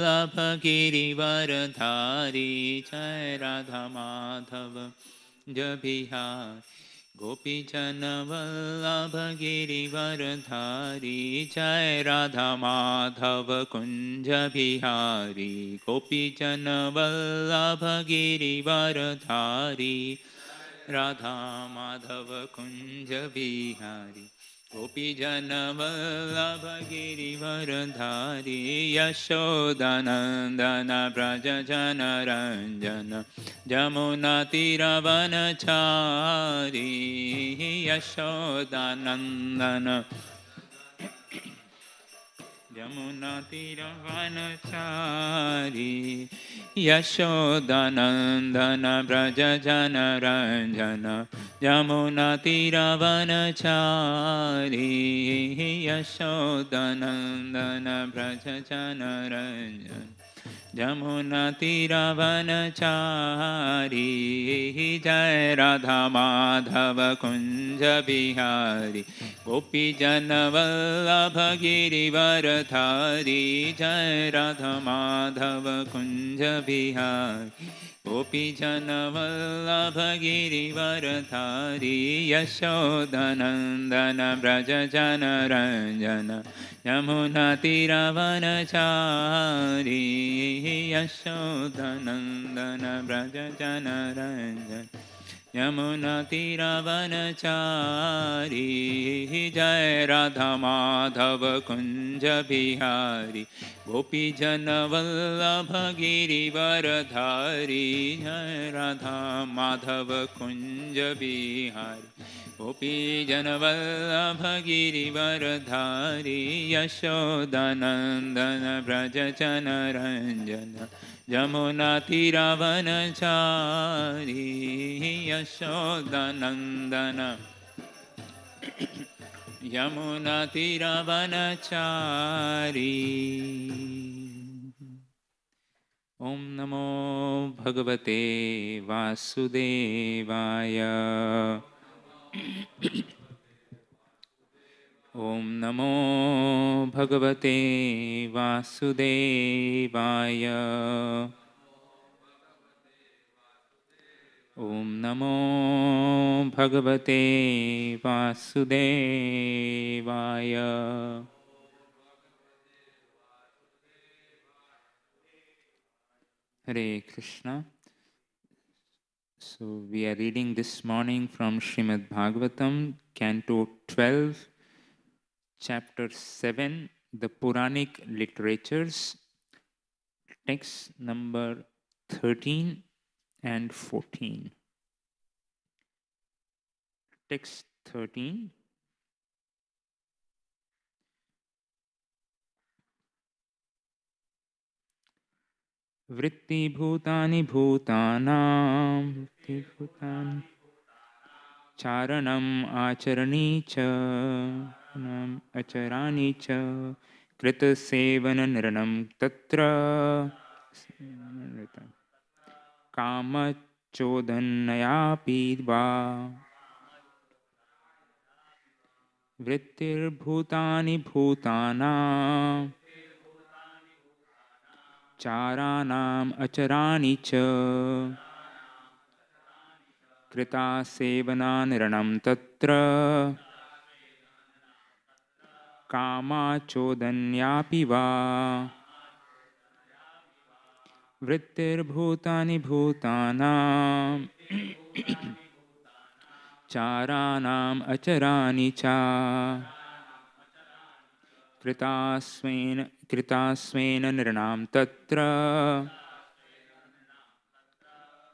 गिरिवरधारी जय राधा माधव गोपी गोपीजन वल्लभ धारी जय राधा माधव कुंज बिहारी गोपी गोपीजन वल्लभ धारी राधा माधव कुंज Bihari Gopijanavallabhagirivarandhari Yashodhanandana Vrajajanaranjana Jamunatiravanachari Yashodhanandana Braj यमुनातिरवनचारी यशोदनन्दन Vraj जनरञ्जन यमुनातिरवनचारी यशोदनन्दन Vraj जनरञ्जन यमुनतिरवनचारी जय राधा माधव कुञ्ज बिहारी थारी जय राधा माधव कुञ्ज बिहारी गोपीजनवल्लभगिरिवरधारी ब्रज जन रंजन यमुनातीरवनचारी यशोधनन्दन व्रज जनरञ्जन यमुनातिरवनचारि जय राधा माधव कुञ्ज बिहारी गोपीजनवल्लभगिरिवरधारी जय राधा माधव कुञ्ज जनवल्लभगिरिवरधारी यशोदनन्दन व्रजचनरञ्जनं यमुनातिरवनचारि यशोदनन्दनं यमुनातिरवनचारि ॐ नमो भगवते वासुदेवाय ॐ नमो भगवते वासुदेवाय ॐ नमो भगवते वासुदेवाय हरे Krishna So we are reading this morning from Shrimad Bhagavatam, Canto 12, Chapter 7, the Puranic Literatures, text number 13 and 14. Text 13 वृत्तिभूतानि भूतानां वृत्तिभूतानि चारणम् आचरणे च आचराणि च कृतसेवनॄनं तत्र कामचोदनयापि वा वृत्तिर्भूतानि भूतानां चाराणाम् अचराणि च कृता सेवनानृणं तत्र कामाचोदन्यापि वा वृत्तिर्भूतानि भूतानां चाराणाम् अचराणि च कृतास्मेन कृतास्वेन नृणां तत्र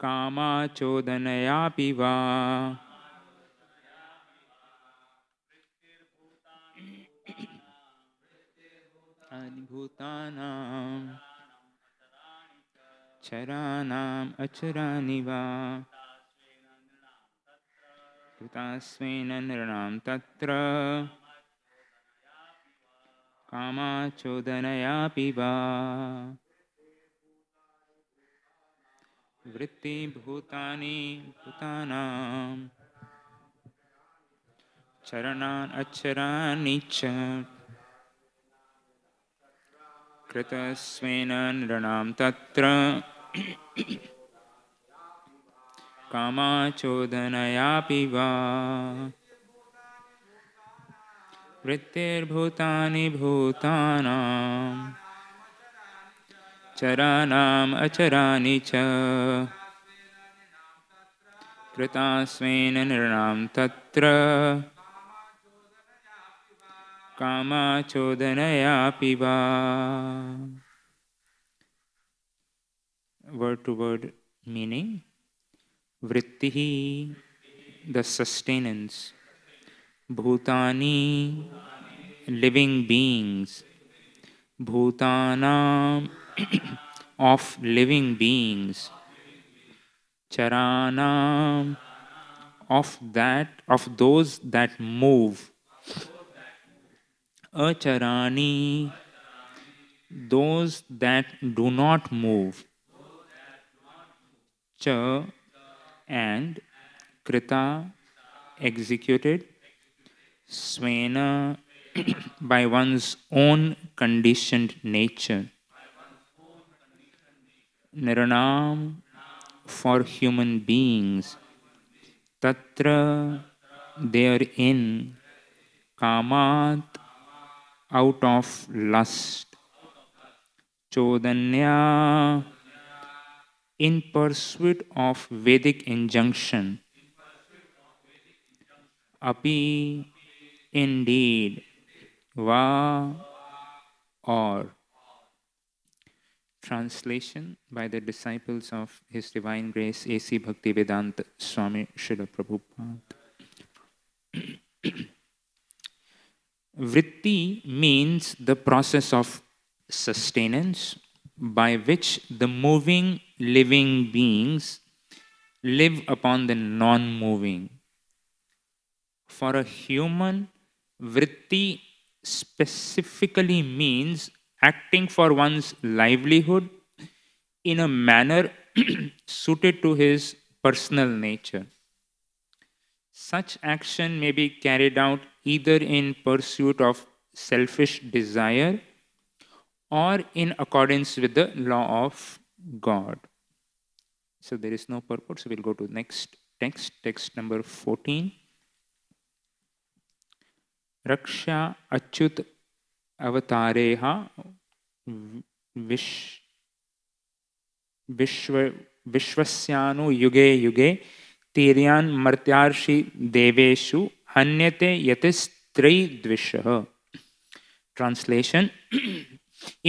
कामाचोदनयापि वा चराणाम् अचराणि वा कृतास्वेन नृणां तत्र कामाचोदनयापि वा वृत्तिभूतानि भूतानां चरणान् अक्षराणि च कृतस्वेन नृणां तत्र कामाचोदनयापि वा वृत्तिर्भूतानि भूतानां चराणाम् अचराणि च कृतास्मेन नृणां तत्र कामाचोदनयापि वा word to word meaning vritti the sustenance Bhutani, living beings. Bhutanam, of living beings. Charanam, of that, of those that move. Acharani, those that do not move. Cha and Krita, executed. Svena, by one's own conditioned nature. Niranam, for human beings. Tatra, therein. Kamat, out of lust. Chodanya, in pursuit of Vedic injunction. Api, indeed, va or. Translation by the disciples of His Divine Grace A.C. Bhaktivedanta Swami Srila Prabhupada. Vritti means the process of sustenance by which the moving living beings live upon the non moving. For a human, vritti specifically means acting for one's livelihood in a manner suited to his personal nature. Such action may be carried out either in pursuit of selfish desire or in accordance with the law of God. So there is no purpose. we'll go to next text, text number 14. रक्षा अच्युत अवतारे wish, विश्व विश्वस्यानु युगे युगे तीरियान मर्त्यार्षि देवेशु हन्यते यतिस्त्रय द्विशः translation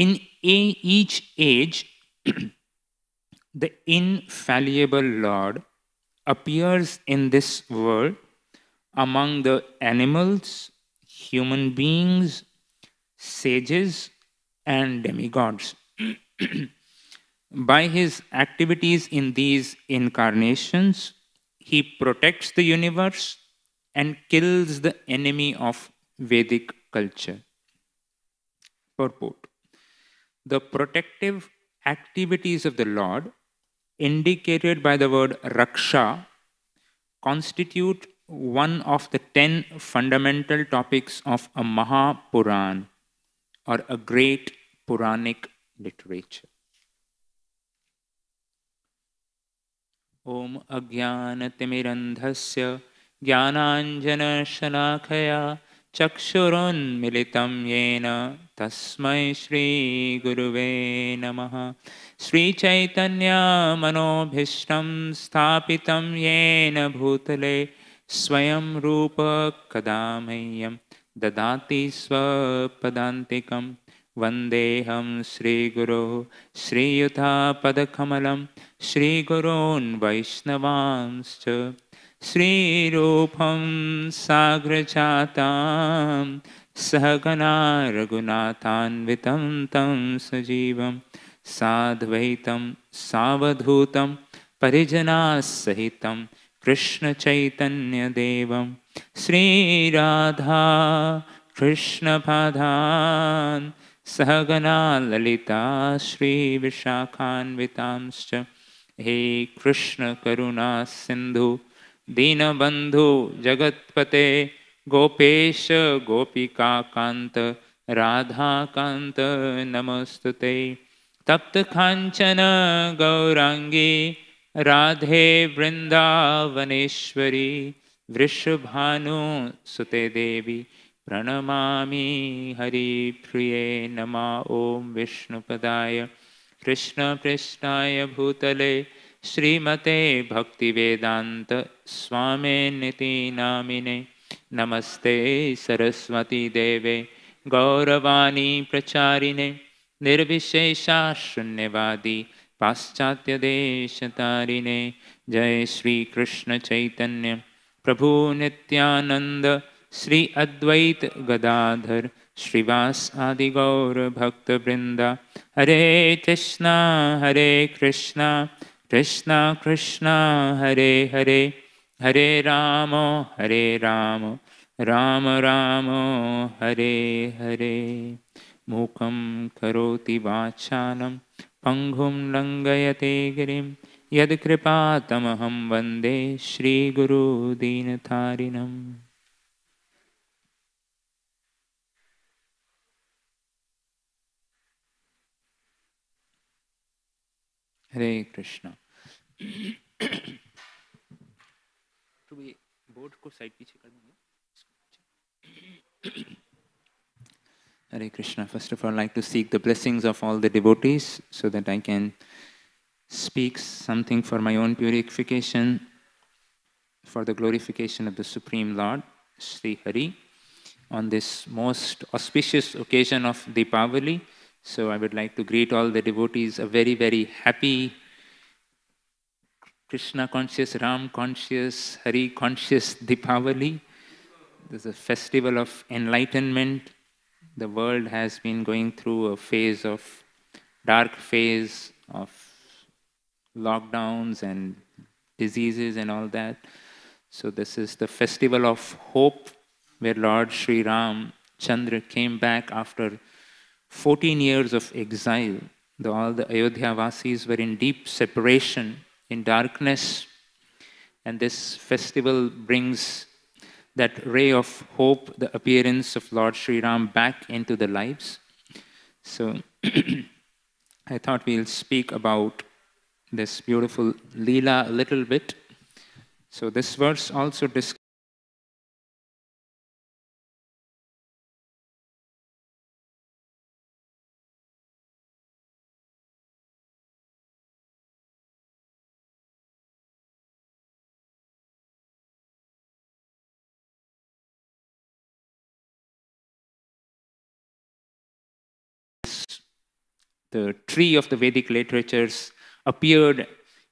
in each age the infallible lord appears in this world among the animals human beings, sages, and demigods. By his activities in these incarnations, he protects the universe and kills the enemy of Vedic culture. Purport The protective activities of the Lord, indicated by the word raksha, constitute one of the ten fundamental topics of a Mahapuran or a great Puranic literature. ॐ अज्ञानतिमिरन्धस्य ज्ञानाञ्जनशलाखया चक्षुरोन्मिलितं येन तस्मै श्रीगुरुवे नमः श्रीचैतन्यामनोभीष्टं स्थापितं येन भूतले स्वयं रूप कदा मह्यं ददाति स्वपदान्तिकं वन्देऽहं श्रीगुरोः श्रीयुथापदकमलं श्रीगुरोन् वैष्णवांश्च श्रीरूपं साग्रजातां सहगना रघुनाथान्वितं तं सजीवं साध्वैतं सावधूतं परिजनाः राधा कृष्ण कृष्णपादान् सहगना ललिता श्री विशाखान्वितांश्च हे कृष्णकरुणा सिंधु दीनबंधु जगत्पते गोपेश राधा कांत नमस्तुते तप्त कांचन गौरांगी राधे वृन्दावनेश्वरी वृषभानुसुते देवी प्रणमामि नम ओं विष्णुपदा विष्णुपदाय कृष्णकृष्णाय भूतले श्रीमते वेदांत स्वामी नामिने नमस्ते देवे गौरवाणी प्रचारिणे निर्विशेषा शून्यवादी पाश्चात्यदेशतारिणे जय चैतन्य प्रभु नित्यानंद श्री अद्वैत गदाधर श्रीवास आदि गौर भक्त वृंदा हरे कृष्णा हरे कृष्णा कृष्णा कृष्णा हरे हरे हरे राम हरे राम राम राम हरे हरे मुखम करोति वाचालं पङ्गुं लङ्घयते गिरिं यत्कृपातमहं वन्दे श्रीगुरुदीनतारिणम् हरे कृष्णा तो ये बोर्ड को साइड पीछे कर देंगे Hare Krishna. First of all, I'd like to seek the blessings of all the devotees so that I can speak something for my own purification, for the glorification of the Supreme Lord, Sri Hari, on this most auspicious occasion of Deepavali. So I would like to greet all the devotees a very, very happy Krishna conscious, Ram conscious, Hari conscious Deepavali. There's a festival of enlightenment the world has been going through a phase of dark phase of lockdowns and diseases and all that. So this is the festival of hope where Lord Sri Ram Chandra came back after 14 years of exile. The, all the Ayodhya Vasis were in deep separation, in darkness. And this festival brings that ray of hope, the appearance of Lord Sri Ram back into the lives. So I thought we'll speak about this beautiful lila a little bit. So this verse also describes. the tree of the Vedic literatures appeared.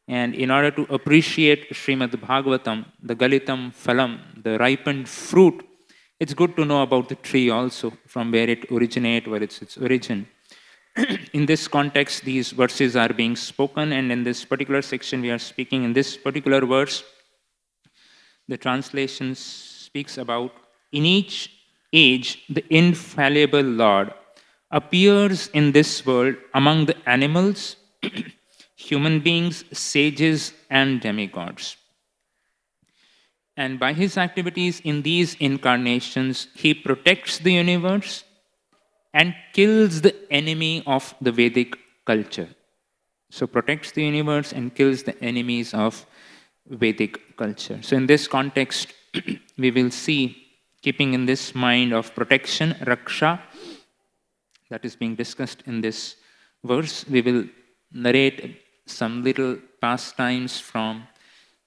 And in order to appreciate Srimad Bhagavatam, the Galitam Phalam, the ripened fruit, it's good to know about the tree also, from where it originated, where it's its origin. in this context, these verses are being spoken, and in this particular section, we are speaking in this particular verse. The translation speaks about in each age, the infallible Lord appears in this world among the animals, human beings, sages, and demigods. And by his activities in these incarnations, he protects the universe and kills the enemy of the Vedic culture. So, protects the universe and kills the enemies of Vedic culture. So, in this context, we will see, keeping in this mind of protection, raksha, that is being discussed in this verse. We will narrate some little pastimes from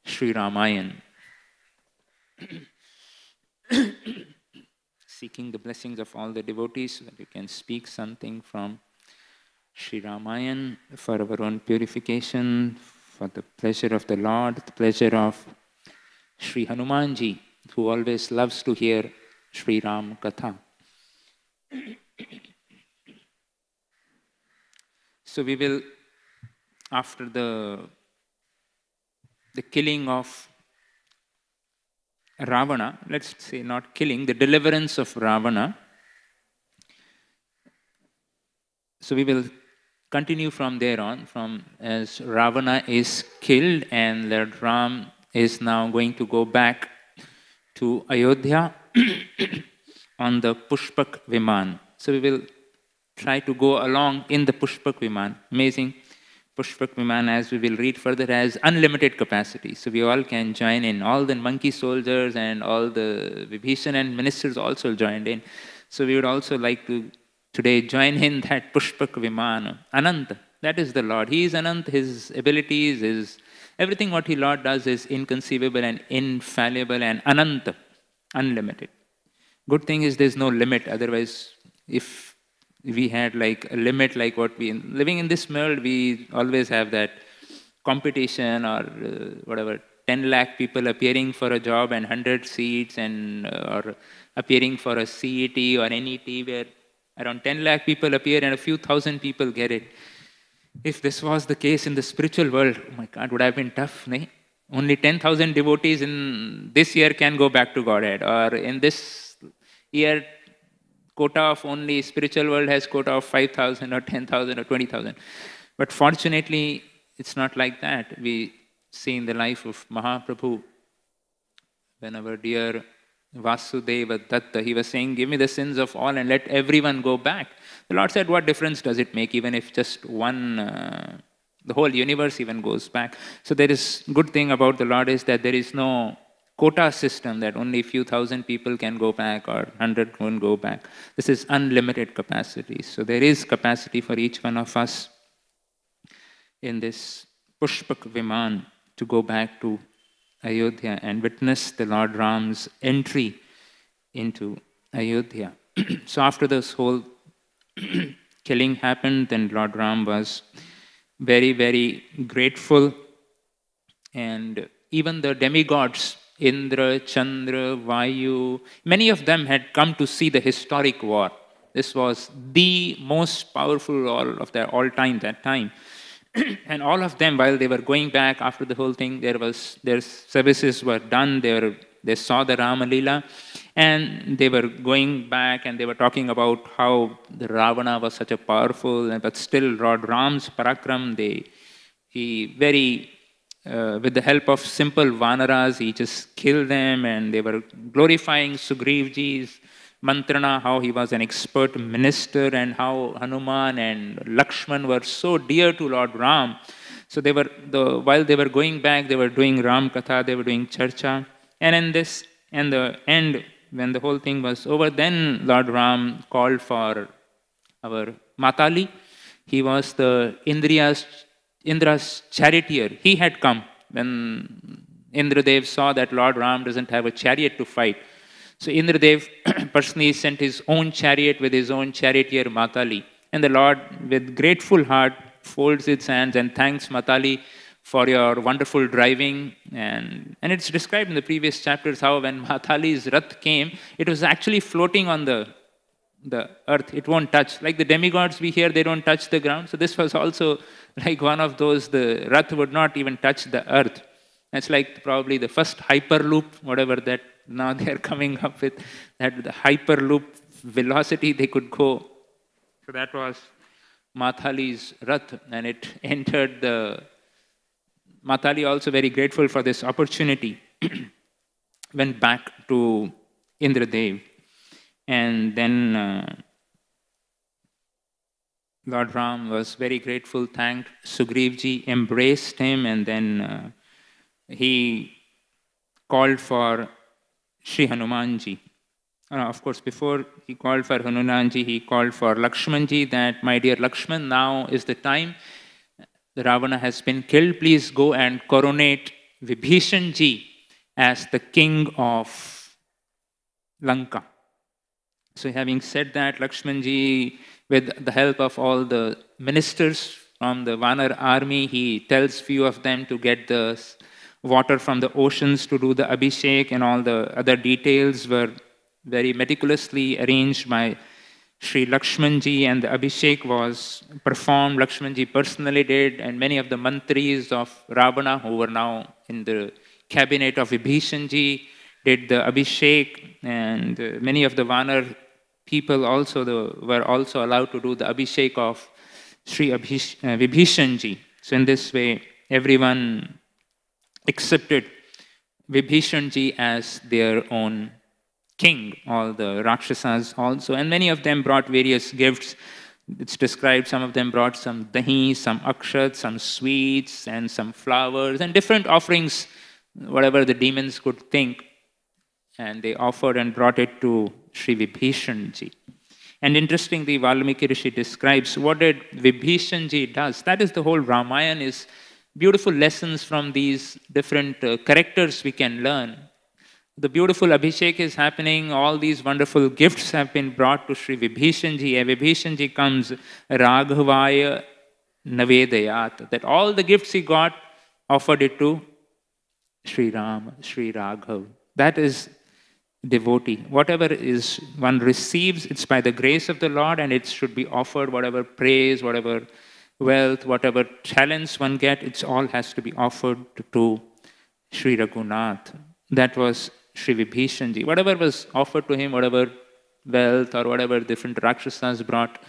Sri Ramayan. Seeking the blessings of all the devotees, so that we can speak something from Sri Ramayan for our own purification, for the pleasure of the Lord, the pleasure of Sri Hanumanji, who always loves to hear Sri Ram Katha. So we will, after the, the killing of Ravana, let's say not killing, the deliverance of Ravana. So we will continue from there on, from as Ravana is killed and Lord Ram is now going to go back to Ayodhya on the Pushpak Viman. So we will try to go along in the Pushpak Viman. Amazing Pushpak Viman, as we will read further, has unlimited capacity. So we all can join in. All the monkey soldiers and all the Vibhishan and ministers also joined in. So we would also like to today join in that Pushpak Viman. Ananta, that is the Lord. He is Anant, his abilities, his everything what he Lord does is inconceivable and infallible and Ananta, unlimited. Good thing is there's no limit, otherwise, if we had like a limit like what we living in this world we always have that competition or uh, whatever 10 lakh people appearing for a job and 100 seats and uh, or appearing for a CET or NET where around 10 lakh people appear and a few thousand people get it if this was the case in the spiritual world oh my god would have been tough ne? only 10000 devotees in this year can go back to godhead or in this year quota of only spiritual world has quota of 5000 or 10000 or 20000 but fortunately it's not like that we see in the life of mahaprabhu when our dear Vasudeva Datta, he was saying, Give me the sins of all and let everyone go back. The Lord said, What difference does it make, even if just one, uh, the whole universe even goes back? So, there is good thing about the Lord is that there is no quota system that only a few thousand people can go back or 100 will won't go back. This is unlimited capacity. So there is capacity for each one of us in this Pushpak Viman to go back to Ayodhya and witness the Lord Ram's entry into Ayodhya. so after this whole killing happened, then Lord Ram was very, very grateful. And even the demigods Indra, Chandra, Vayu, many of them had come to see the historic war. This was the most powerful war of their all time that time. and all of them, while they were going back after the whole thing, there was their services were done. They were, they saw the Ramalila, Lila, and they were going back and they were talking about how the Ravana was such a powerful, but still Lord Ram's parakram. They he very uh, with the help of simple vanaras, he just killed them, and they were glorifying Sugriv-ji's mantrana, how he was an expert minister, and how Hanuman and Lakshman were so dear to Lord Ram. So they were the, while they were going back, they were doing Ram Katha, they were doing Charcha, and in this, in the end, when the whole thing was over, then Lord Ram called for our Matali. He was the Indriya's Indra's charioteer, he had come when Indradev saw that Lord Ram doesn't have a chariot to fight. So Indradev personally sent his own chariot with his own charioteer Matali. And the Lord, with grateful heart, folds its hands and thanks Matali for your wonderful driving. And, and it's described in the previous chapters how when Matali's Rath came, it was actually floating on the the earth. It won't touch. Like the demigods we hear, they don't touch the ground. So this was also like one of those, the Rath would not even touch the earth. That's like probably the first hyperloop, whatever that now they're coming up with, that the hyperloop velocity they could go. So that was Mathali's Rath, and it entered the. Mathali also very grateful for this opportunity. Went back to Indra Dev. And then uh, Lord Ram was very grateful, thanked. Sugrivji embraced him, and then uh, he called for Sri Hanumanji. Uh, of course, before he called for Hanumanji, he called for Lakshmanji that, my dear Lakshman, now is the time. The Ravana has been killed. Please go and coronate Vibhishanji as the king of Lanka. So having said that, Lakshmanji, with the help of all the ministers from the Vanar army, he tells few of them to get the water from the oceans to do the abhishek and all the other details were very meticulously arranged by Sri Lakshmanji and the abhishek was performed. Lakshmanji personally did and many of the mantris of Ravana who were now in the cabinet of Vibhishanji did the abhishek and many of the Vanar people also the, were also allowed to do the abhishek of Sri Abhish, uh, Vibhishanji. So in this way, everyone accepted Vibhishanji as their own king, all the Rakshasas also. And many of them brought various gifts. It's described some of them brought some dahi, some akshat, some sweets, and some flowers, and different offerings, whatever the demons could think. And they offered and brought it to Sri Vibhishanji. And interestingly, Valmiki Rishi describes what did Vibhishanji does. That is the whole Ramayana is beautiful lessons from these different uh, characters we can learn. The beautiful Abhishek is happening, all these wonderful gifts have been brought to Sri Vibhishanji. And Vibhishanji comes Raghavaya Navedayat, that all the gifts he got offered it to Sri Ram, Sri Raghav. That is devotee. Whatever is one receives, it's by the grace of the Lord, and it should be offered. Whatever praise, whatever wealth, whatever talents one get, it all has to be offered to, Sri Raghunath. That was Sri Vibhishanji. Whatever was offered to him, whatever wealth or whatever different Rakshasas brought,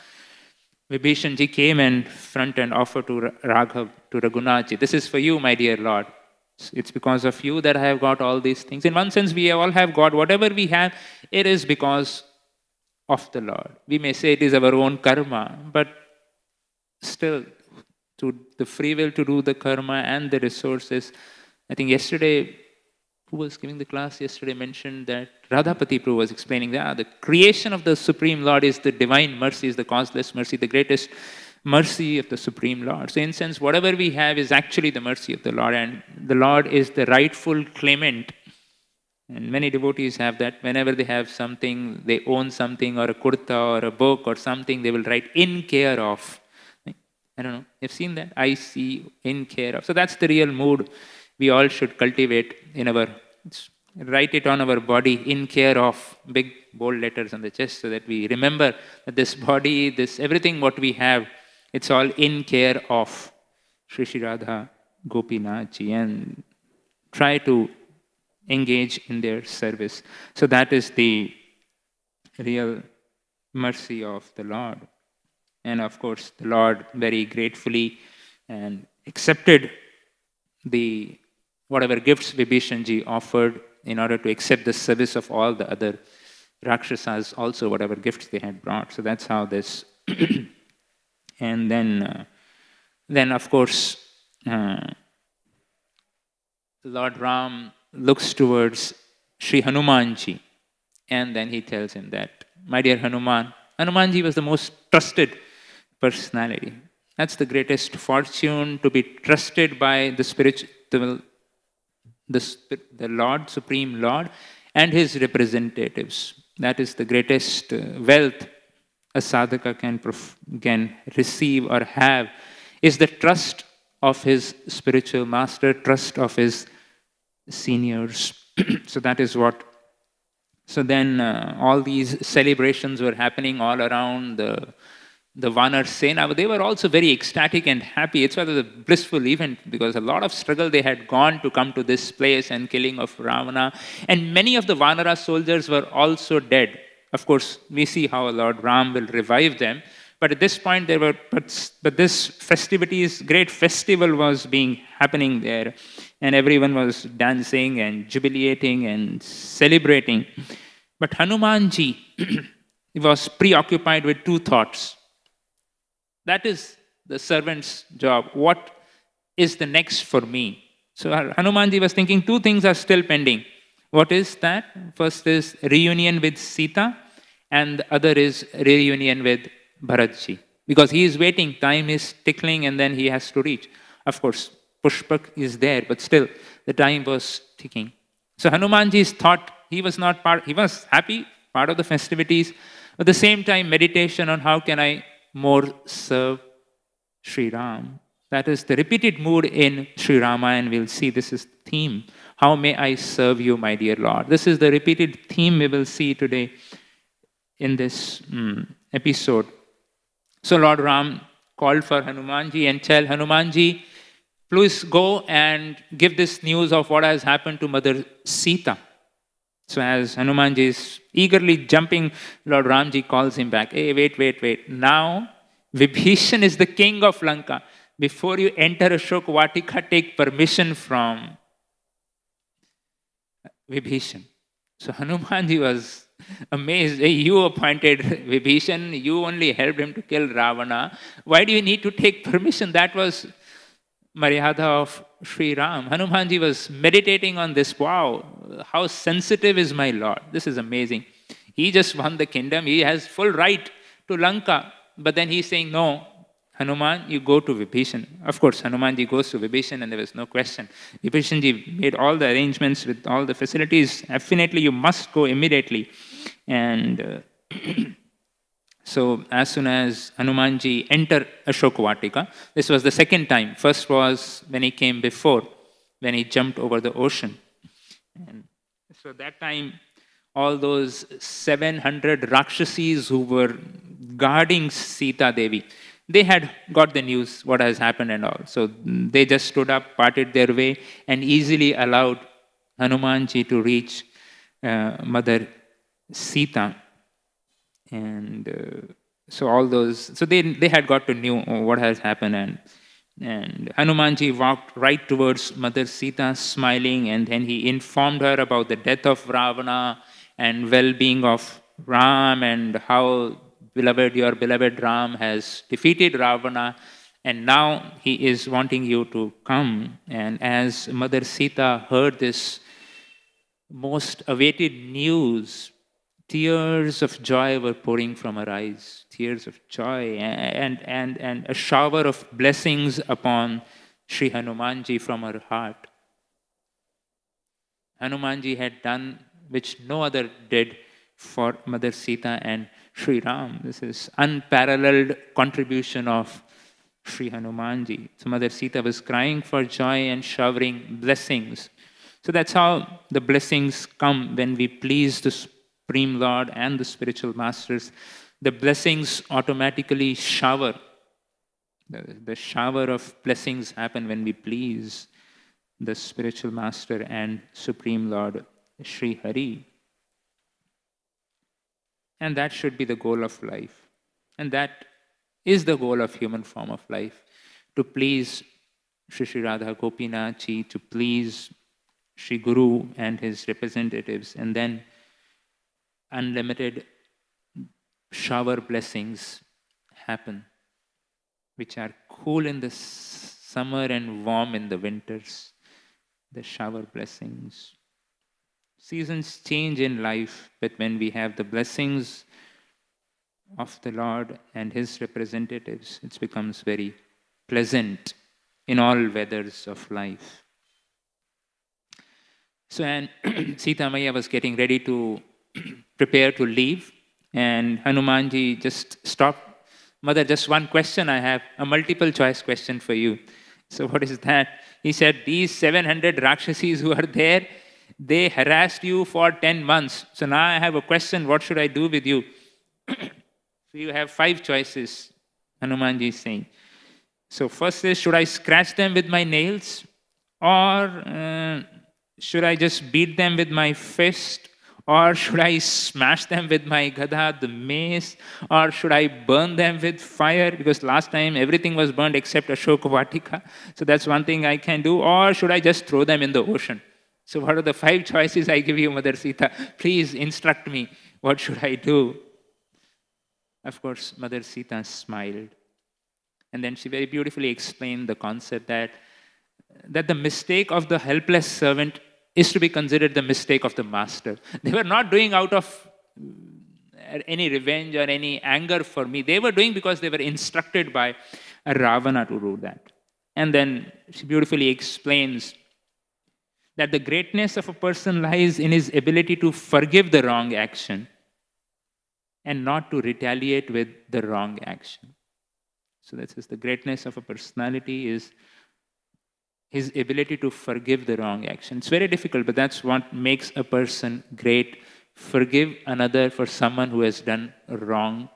Vibhishanji came in front and offered to Raghav, to Raghunathji. This is for you, my dear Lord. It's because of you that I have got all these things. In one sense, we all have got whatever we have, it is because of the Lord. We may say it is our own karma, but still, to the free will to do the karma and the resources. I think yesterday, who was giving the class yesterday mentioned that Radhapati Prabhu was explaining that ah, the creation of the Supreme Lord is the divine mercy, is the causeless mercy, the greatest mercy of the Supreme Lord. So, in sense, whatever we have is actually the mercy of the Lord, and the Lord is the rightful claimant. And many devotees have that. Whenever they have something, they own something, or a kurta, or a book, or something, they will write in care of. I don't know. You've seen that? I see in care of. So, that's the real mood we all should cultivate in our. Write it on our body in care of big bold letters on the chest so that we remember that this body, this everything what we have it's all in care of Shri Radha Gopinathji and try to engage in their service. So that is the real mercy of the Lord. And of course, the Lord very gratefully and accepted the whatever gifts Vibhishanji offered in order to accept the service of all the other Rakshasas also, whatever gifts they had brought. So that's how this and then uh, then of course uh, Lord Ram looks towards Sri Hanumanji and then he tells him that, My dear Hanuman, Hanumanji was the most trusted personality. That's the greatest fortune to be trusted by the spiritual, the, the, the Lord, Supreme Lord, and his representatives. That is the greatest uh, wealth a sadhaka can, can receive or have is the trust of his spiritual master, trust of his seniors. so that is what. So then uh, all these celebrations were happening all around the, the Vanar Sena. They were also very ecstatic and happy. It's rather a blissful event because a lot of struggle they had gone to come to this place and killing of Ravana. And many of the Vanara soldiers were also dead. Of course, we see how Lord Ram will revive them. But at this point, there were but, but this festivities, great festival was being happening there, and everyone was dancing and jubilating and celebrating. But Hanumanji was preoccupied with two thoughts. That is the servant's job. What is the next for me? So Hanumanji was thinking two things are still pending. What is that? First is reunion with Sita, and the other is reunion with Bharatji. Because he is waiting, time is tickling, and then he has to reach. Of course, Pushpak is there, but still, the time was ticking. So Hanumanji's thought, he was not part, he was happy, part of the festivities. At the same time, meditation on how can I more serve Sri Ram. That is the repeated mood in Sri Rama, and we'll see this is the theme. How may I serve you, my dear Lord? This is the repeated theme we will see today in this um, episode. So Lord Ram called for Hanumanji and tell Hanumanji, please go and give this news of what has happened to Mother Sita. So as Hanumanji is eagerly jumping, Lord Ramji calls him back. Hey, wait, wait, wait. Now Vibhishan is the king of Lanka. Before you enter Ashok Vatika, take permission from Vibhishan. So Hanumanji was amazed. Hey, you appointed Vibhishan, you only helped him to kill Ravana. Why do you need to take permission? That was Maryada of Sri Ram. Hanumanji was meditating on this. Wow, how sensitive is my Lord? This is amazing. He just won the kingdom, he has full right to Lanka. But then he's saying, No, Hanuman, you go to Vibhishan. Of course, Hanumanji goes to Vibhishan and there was no question. Vibhishanji made all the arrangements with all the facilities. Definitely, you must go immediately. And uh, so as soon as Hanumanji entered Ashokavatika, this was the second time. First was when he came before, when he jumped over the ocean. And so that time, all those 700 Rakshasis who were guarding Sita Devi, they had got the news what has happened and all. So they just stood up, parted their way, and easily allowed Hanumanji to reach uh, Mother Sita. And uh, so all those, so they, they had got to know what has happened. And, and Hanumanji walked right towards Mother Sita, smiling, and then he informed her about the death of Ravana and well being of Ram and how beloved, your beloved Ram has defeated Ravana, and now he is wanting you to come. And as Mother Sita heard this most awaited news, tears of joy were pouring from her eyes, tears of joy, and, and, and a shower of blessings upon Sri Hanumanji from her heart. Hanumanji had done which no other did for Mother Sita and Sri Ram. This is unparalleled contribution of Sri Hanumanji. So Mother Sita was crying for joy and showering blessings. So that's how the blessings come when we please the Supreme Lord and the spiritual masters. The blessings automatically shower. The, the shower of blessings happen when we please the spiritual master and Supreme Lord Sri Hari. And that should be the goal of life. And that is the goal of human form of life to please Shri Sri Radha Gopinachi, to please Sri Guru and his representatives, and then unlimited shower blessings happen, which are cool in the summer and warm in the winters. The shower blessings. Seasons change in life, but when we have the blessings of the Lord and His representatives, it becomes very pleasant in all weathers of life. So, and Sita Maya was getting ready to prepare to leave, and Hanumanji just stopped. Mother, just one question I have, a multiple choice question for you. So, what is that? He said, These 700 Rakshasis who are there, they harassed you for 10 months. So now I have a question what should I do with you? so you have five choices, Hanumanji is saying. So, first is should I scratch them with my nails? Or uh, should I just beat them with my fist? Or should I smash them with my gada, the mace? Or should I burn them with fire? Because last time everything was burned except Ashoka Vatika. So that's one thing I can do. Or should I just throw them in the ocean? So, what are the five choices I give you, Mother Sita? Please instruct me. What should I do? Of course, Mother Sita smiled. And then she very beautifully explained the concept that, that the mistake of the helpless servant is to be considered the mistake of the master. They were not doing out of uh, any revenge or any anger for me. They were doing because they were instructed by a Ravana to do that. And then she beautifully explains that the greatness of a person lies in his ability to forgive the wrong action and not to retaliate with the wrong action. So that says the greatness of a personality is his ability to forgive the wrong action. It's very difficult, but that's what makes a person great. Forgive another for someone who has done wrong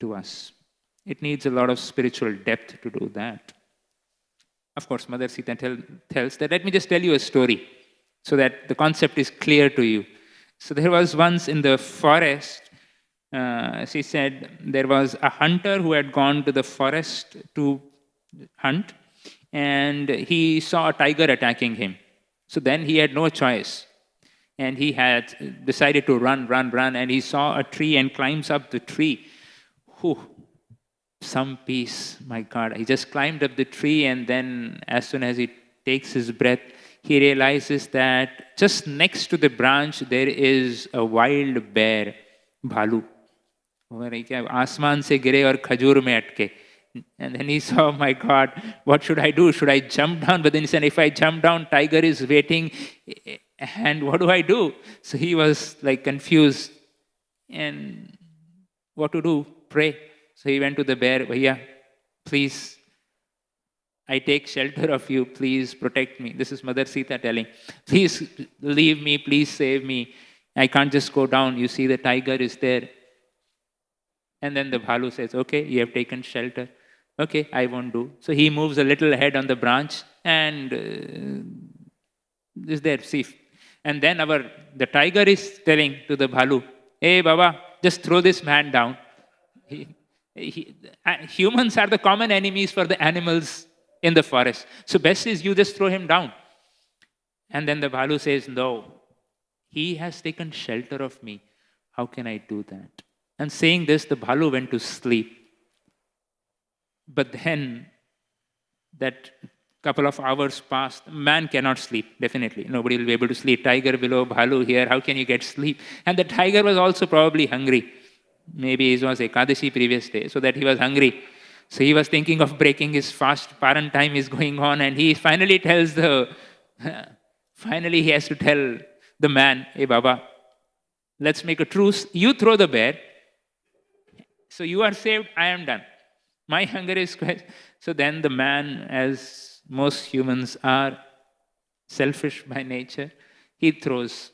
to us. It needs a lot of spiritual depth to do that. Of course, Mother Sita tell, tells that, let me just tell you a story so that the concept is clear to you. So there was once in the forest, uh, she said, there was a hunter who had gone to the forest to hunt, and he saw a tiger attacking him. So then he had no choice. And he had decided to run, run, run, and he saw a tree and climbs up the tree. Whew, some peace. My God, he just climbed up the tree, and then as soon as he takes his breath, he realizes that just next to the branch there is a wild bear, Bhalu. And then he saw, my God, what should I do? Should I jump down? But then he said, if I jump down, tiger is waiting. And what do I do? So he was like confused. And what to do? Pray. So he went to the bear, Bhaiya, please, I take shelter of you. Please protect me. This is Mother Sita telling, please leave me, please save me. I can't just go down. You see, the tiger is there. And then the Bhalu says, okay, you have taken shelter. Okay, I won't do. So he moves a little ahead on the branch and uh, is there, safe. And then our the tiger is telling to the Bhalu, hey, Baba, just throw this man down humans are the common enemies for the animals in the forest. So best is you just throw him down. And then the Bhalu says, No, he has taken shelter of me. How can I do that? And saying this, the Bhalu went to sleep. But then that couple of hours passed. Man cannot sleep, definitely. Nobody will be able to sleep. Tiger below, Bhalu here. How can you get sleep? And the tiger was also probably hungry. Maybe it was Ekadashi previous day, so that he was hungry. So he was thinking of breaking his fast. Parent time is going on, and he finally tells the. finally, he has to tell the man, "Hey, Baba, let's make a truce. You throw the bear. So you are saved. I am done. My hunger is quenched." So then the man, as most humans are, selfish by nature, he throws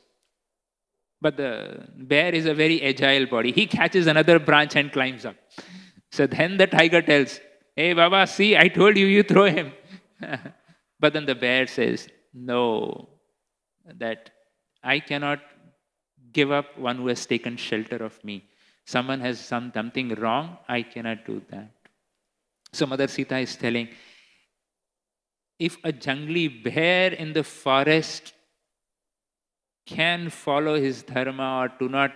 but the bear is a very agile body. He catches another branch and climbs up. So then the tiger tells, Hey, Baba, see, I told you, you throw him. but then the bear says, No, that I cannot give up one who has taken shelter of me. Someone has done something wrong, I cannot do that. So Mother Sita is telling, if a jungly bear in the forest can follow his dharma or do not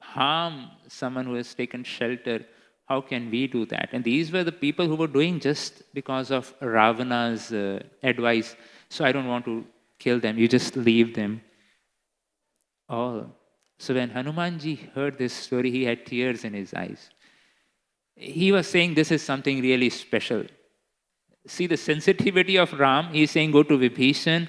harm someone who has taken shelter, how can we do that? And these were the people who were doing just because of Ravana's uh, advice. So I don't want to kill them, you just leave them all. So when Hanumanji heard this story, he had tears in his eyes. He was saying, This is something really special. See the sensitivity of Ram. He's saying, Go to Vibhishan,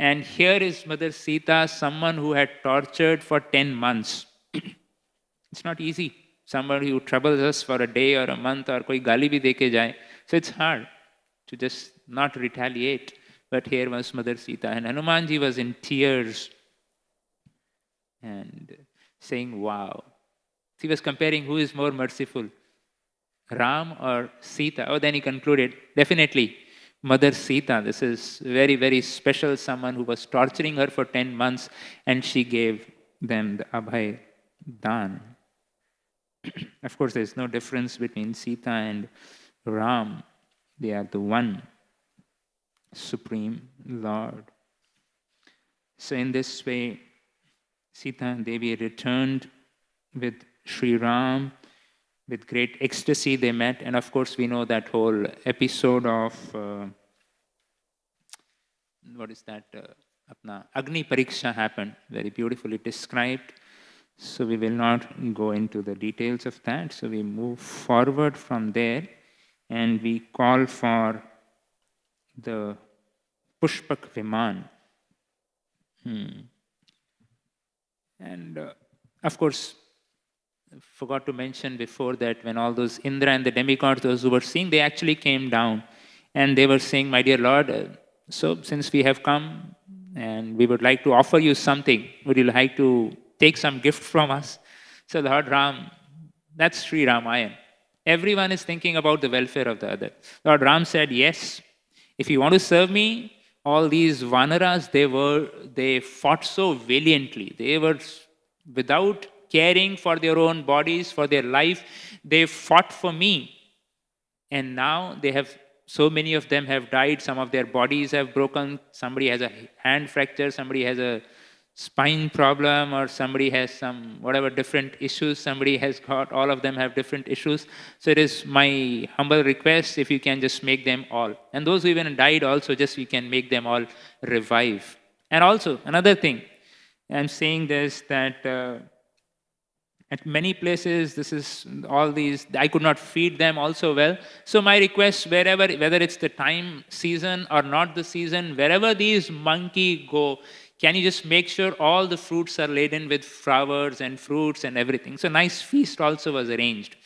and here is Mother Sita, someone who had tortured for 10 months. it's not easy. Somebody who troubles us for a day or a month or koi gali bhi deke jaye. So it's hard to just not retaliate. But here was Mother Sita. And Hanumanji was in tears and saying, Wow. He was comparing who is more merciful, Ram or Sita. Oh, then he concluded, Definitely Mother Sita. This is very, very special someone who was torturing her for 10 months and she gave them the Abhay Dan. of course, there's no difference between Sita and Ram. They are the one Supreme Lord. So, in this way, Sita Devi returned with Sri Ram with great ecstasy they met. And of course, we know that whole episode of uh, what is that? Uh, Agni Pariksha happened, very beautifully described. So we will not go into the details of that. So we move forward from there and we call for the Pushpak Viman. Hmm. And uh, of course, forgot to mention before that when all those Indra and the demigods, those who were seeing, they actually came down and they were saying, My dear Lord, uh, so since we have come and we would like to offer you something, would you like to take some gift from us? So Lord Ram, that's Sri Ramayan. Everyone is thinking about the welfare of the other. Lord Ram said, Yes, if you want to serve me, all these vanaras, they were they fought so valiantly. They were without caring for their own bodies, for their life. They fought for me. And now they have, so many of them have died. Some of their bodies have broken. Somebody has a hand fracture. Somebody has a spine problem or somebody has some whatever different issues somebody has got all of them have different issues so it is my humble request if you can just make them all and those who even died also just you can make them all revive and also another thing i'm saying this that uh, at many places, this is all these, I could not feed them also well. So my request, wherever, whether it's the time season or not the season, wherever these monkey go, can you just make sure all the fruits are laden with flowers and fruits and everything? So nice feast also was arranged,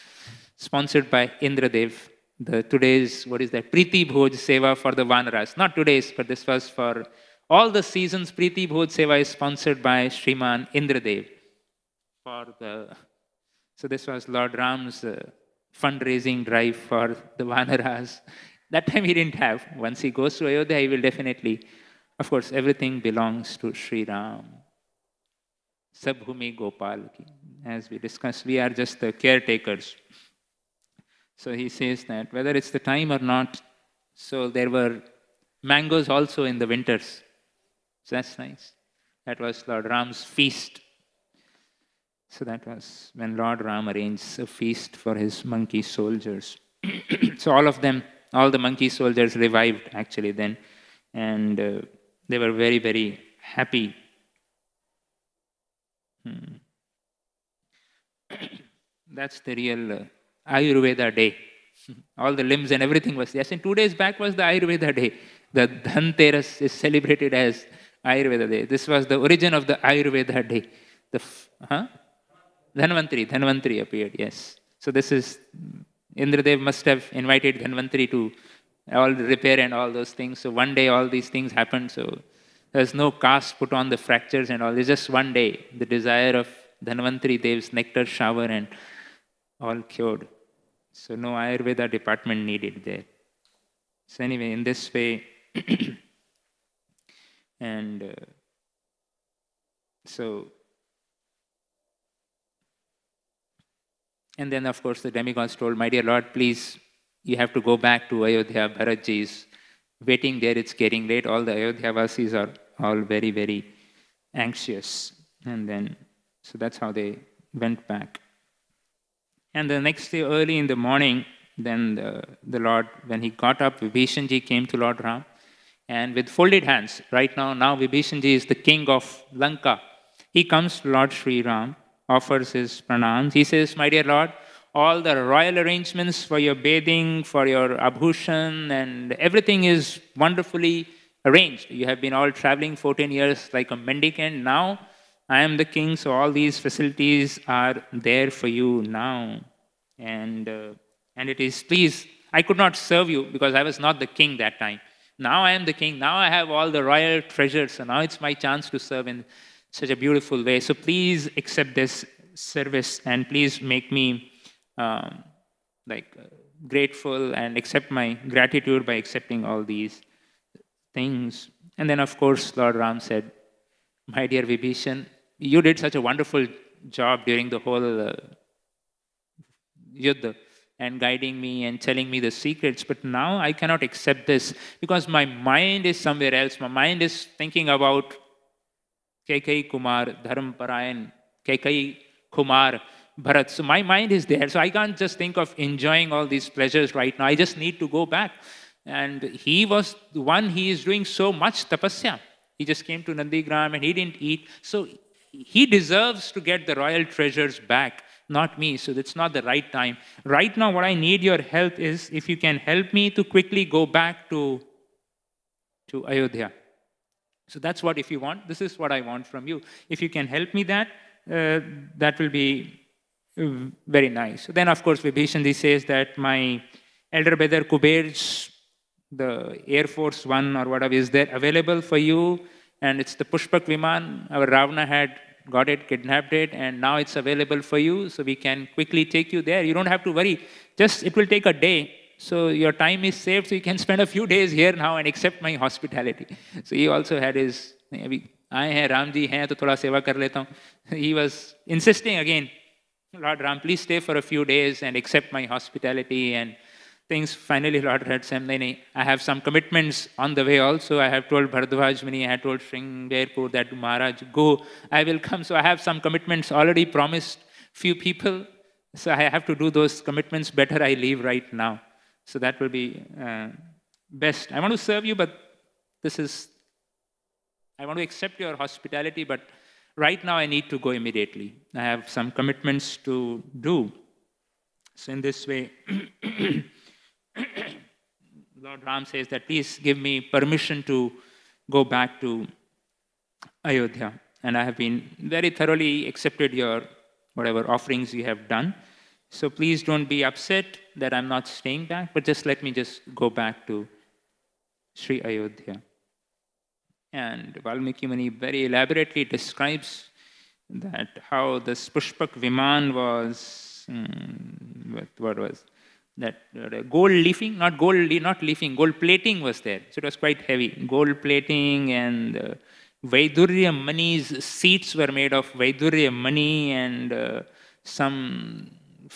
sponsored by Indradev. The today's, what is that, Priti Bhoj Seva for the Vanaras. Not today's, but this was for all the seasons. Priti Bhoj Seva is sponsored by Sriman Indradev for the, so this was Lord Ram's uh, fundraising drive for the Vanaras. That time he didn't have. Once he goes to Ayodhya, he will definitely, of course, everything belongs to Sri Ram. Sabhumi Gopal ki. As we discussed, we are just the caretakers. So he says that whether it's the time or not, so there were mangoes also in the winters. So that's nice. That was Lord Ram's feast. So that was when Lord Ram arranged a feast for his monkey soldiers. so all of them, all the monkey soldiers revived actually then, and uh, they were very, very happy. Hmm. That's the real uh, Ayurveda day. all the limbs and everything was yes. And two days back was the Ayurveda day. The Dhanteras is celebrated as Ayurveda day. This was the origin of the Ayurveda day. The huh? Dhanvantri, Dhanvantri appeared, yes. So this is, Indradev must have invited Dhanvantri to all the repair and all those things. So one day all these things happened. So there's no cast put on the fractures and all. It's just one day. The desire of Dhanvantri Dev's nectar shower and all cured. So no Ayurveda department needed there. So anyway, in this way, and uh, so And then, of course, the demigods told, My dear Lord, please, you have to go back to Ayodhya. Bharatji is waiting there. It's getting late. All the Ayodhyavasis are all very, very anxious. And then, so that's how they went back. And the next day, early in the morning, then the, the Lord, when he got up, Vibhishanji came to Lord Ram. And with folded hands, right now, now Vibhishanji is the king of Lanka. He comes to Lord Sri Ram offers his pranams. He says, My dear Lord, all the royal arrangements for your bathing, for your abhushan, and everything is wonderfully arranged. You have been all traveling 14 years like a mendicant. Now I am the king, so all these facilities are there for you now. And, uh, and it is, please, I could not serve you because I was not the king that time. Now I am the king. Now I have all the royal treasures, so now it's my chance to serve. And such a beautiful way. So please accept this service and please make me um, like uh, grateful and accept my gratitude by accepting all these things. And then, of course, Lord Ram said, My dear Vibhishan, you did such a wonderful job during the whole uh, yuddha and guiding me and telling me the secrets, but now I cannot accept this because my mind is somewhere else. My mind is thinking about Kekai Kumar, Dharamparayan, Kekai Kumar, Bharat. So my mind is there. So I can't just think of enjoying all these pleasures right now. I just need to go back. And he was the one, he is doing so much tapasya. He just came to Nandigram and he didn't eat. So he deserves to get the royal treasures back, not me. So that's not the right time. Right now, what I need your help is if you can help me to quickly go back to, to Ayodhya. So that's what if you want, this is what I want from you. If you can help me that, uh, that will be uh, very nice. So then of course Vibhishan says that my elder brother Kuber's, the Air Force One or whatever is there available for you and it's the Pushpak Viman, our Ravana had got it, kidnapped it, and now it's available for you, so we can quickly take you there. You don't have to worry. Just, it will take a day so your time is saved, so you can spend a few days here now and accept my hospitality. So he also had his, I आए Ramji Ram जी हैं तो थोड़ा सेवा कर लेता हूँ he was insisting again lord Ram please stay for a few things finally lord had said i have some commitments on the way also i have told bharadwaj i have told shringerpur that maharaj go i will come so i have some commitments already promised few people so i have to do those commitments better i leave right now so that will be uh, best. I want to serve you, but this is, I want to accept your hospitality, but right now I need to go immediately. I have some commitments to do. So in this way, Lord Ram says that please give me permission to go back to Ayodhya. And I have been very thoroughly accepted your whatever offerings you have done. So please don't be upset that I'm not staying back, but just let me just go back to Sri Ayodhya. And Valmiki Mani very elaborately describes that how this Pushpak Viman was, hmm, what, was, that uh, gold leafing, not gold, not leafing, gold plating was there. So it was quite heavy. Gold plating and uh, Vaidurya Mani's seats were made of Vaidurya Mani and uh, some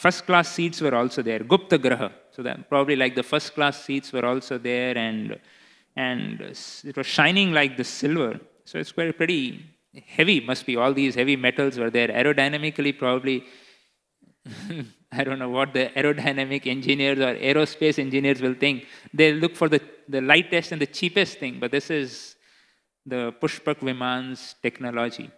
first class seats were also there, Gupta Graha. So that probably like the first class seats were also there, and, and it was shining like the silver. So it's quite pretty heavy, must be. All these heavy metals were there. Aerodynamically, probably, I don't know what the aerodynamic engineers or aerospace engineers will think. They look for the, the lightest and the cheapest thing, but this is the Pushpak Viman's technology.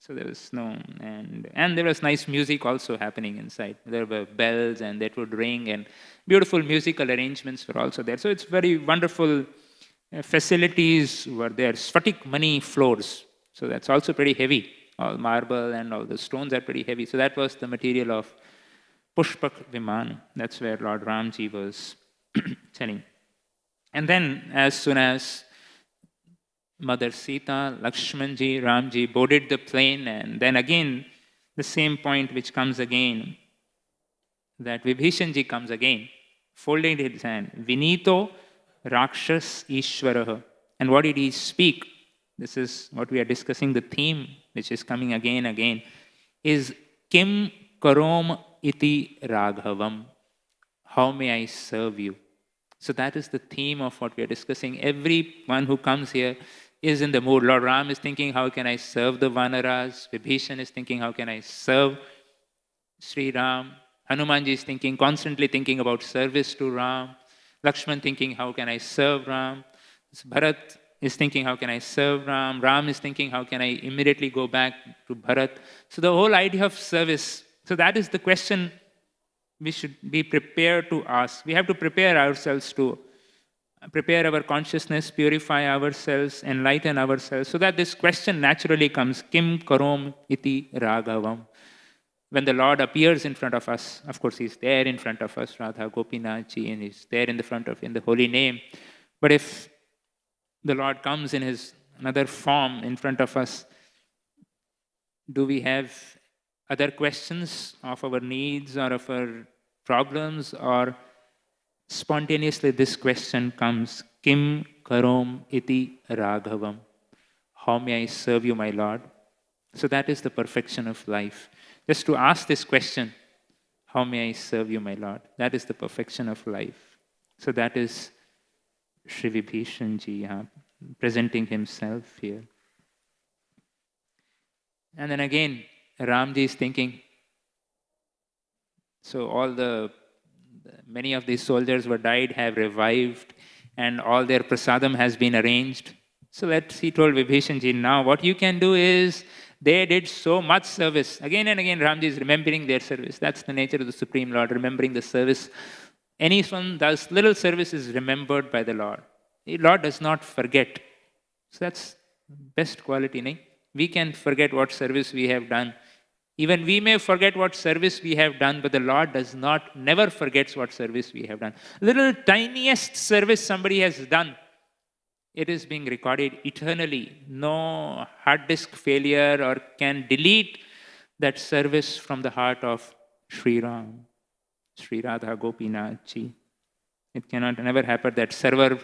So there was snow and, and there was nice music also happening inside. There were bells and that would ring and beautiful musical arrangements were also there. So it's very wonderful uh, facilities were there. Sfatic money floors. So that's also pretty heavy. All marble and all the stones are pretty heavy. So that was the material of Pushpak Viman. That's where Lord Ramji was telling. And then as soon as Mother Sita, Lakshmanji, Ramji boarded the plane, and then again, the same point which comes again that Vibhishanji comes again, folding his hand. Vinito Rakshas Ishwaraha. And what did he speak? This is what we are discussing, the theme which is coming again and again is Kim Karom Iti Raghavam. How may I serve you? So that is the theme of what we are discussing. Everyone who comes here is in the mood. Lord Ram is thinking, how can I serve the Vanaras? Vibhishan is thinking, how can I serve Sri Ram? Hanumanji is thinking, constantly thinking about service to Ram. Lakshman thinking, how can I serve Ram? Bharat is thinking, how can I serve Ram? Ram is thinking, how can I immediately go back to Bharat? So the whole idea of service. So that is the question we should be prepared to ask. We have to prepare ourselves to prepare our consciousness, purify ourselves, enlighten ourselves, so that this question naturally comes Kim Karom Iti Raghavam. When the Lord appears in front of us, of course, He's there in front of us, Radha Gopinachi, and He's there in the front of in the holy name. But if the Lord comes in His another form in front of us, do we have other questions of our needs or of our problems or spontaneously this question comes Kim karom iti raghavam? How may I serve you, my Lord? So that is the perfection of life. Just to ask this question, How may I serve you, my Lord? That is the perfection of life. So that is Shri Vibhishanji yeah, uh, presenting himself here. And then again, Ramji is thinking, so all the Many of these soldiers were died, have revived, and all their prasadam has been arranged. So let he told Vibhishanji, now what you can do is they did so much service. Again and again, Ramji is remembering their service. That's the nature of the Supreme Lord, remembering the service. Anyone does little service is remembered by the Lord. The Lord does not forget. So that's best quality. Nahi? We can forget what service we have done. Even we may forget what service we have done, but the Lord does not, never forgets what service we have done. Little tiniest service somebody has done, it is being recorded eternally. No hard disk failure or can delete that service from the heart of Sri Ram, Sri Radha Gopinathji. It cannot never happen that server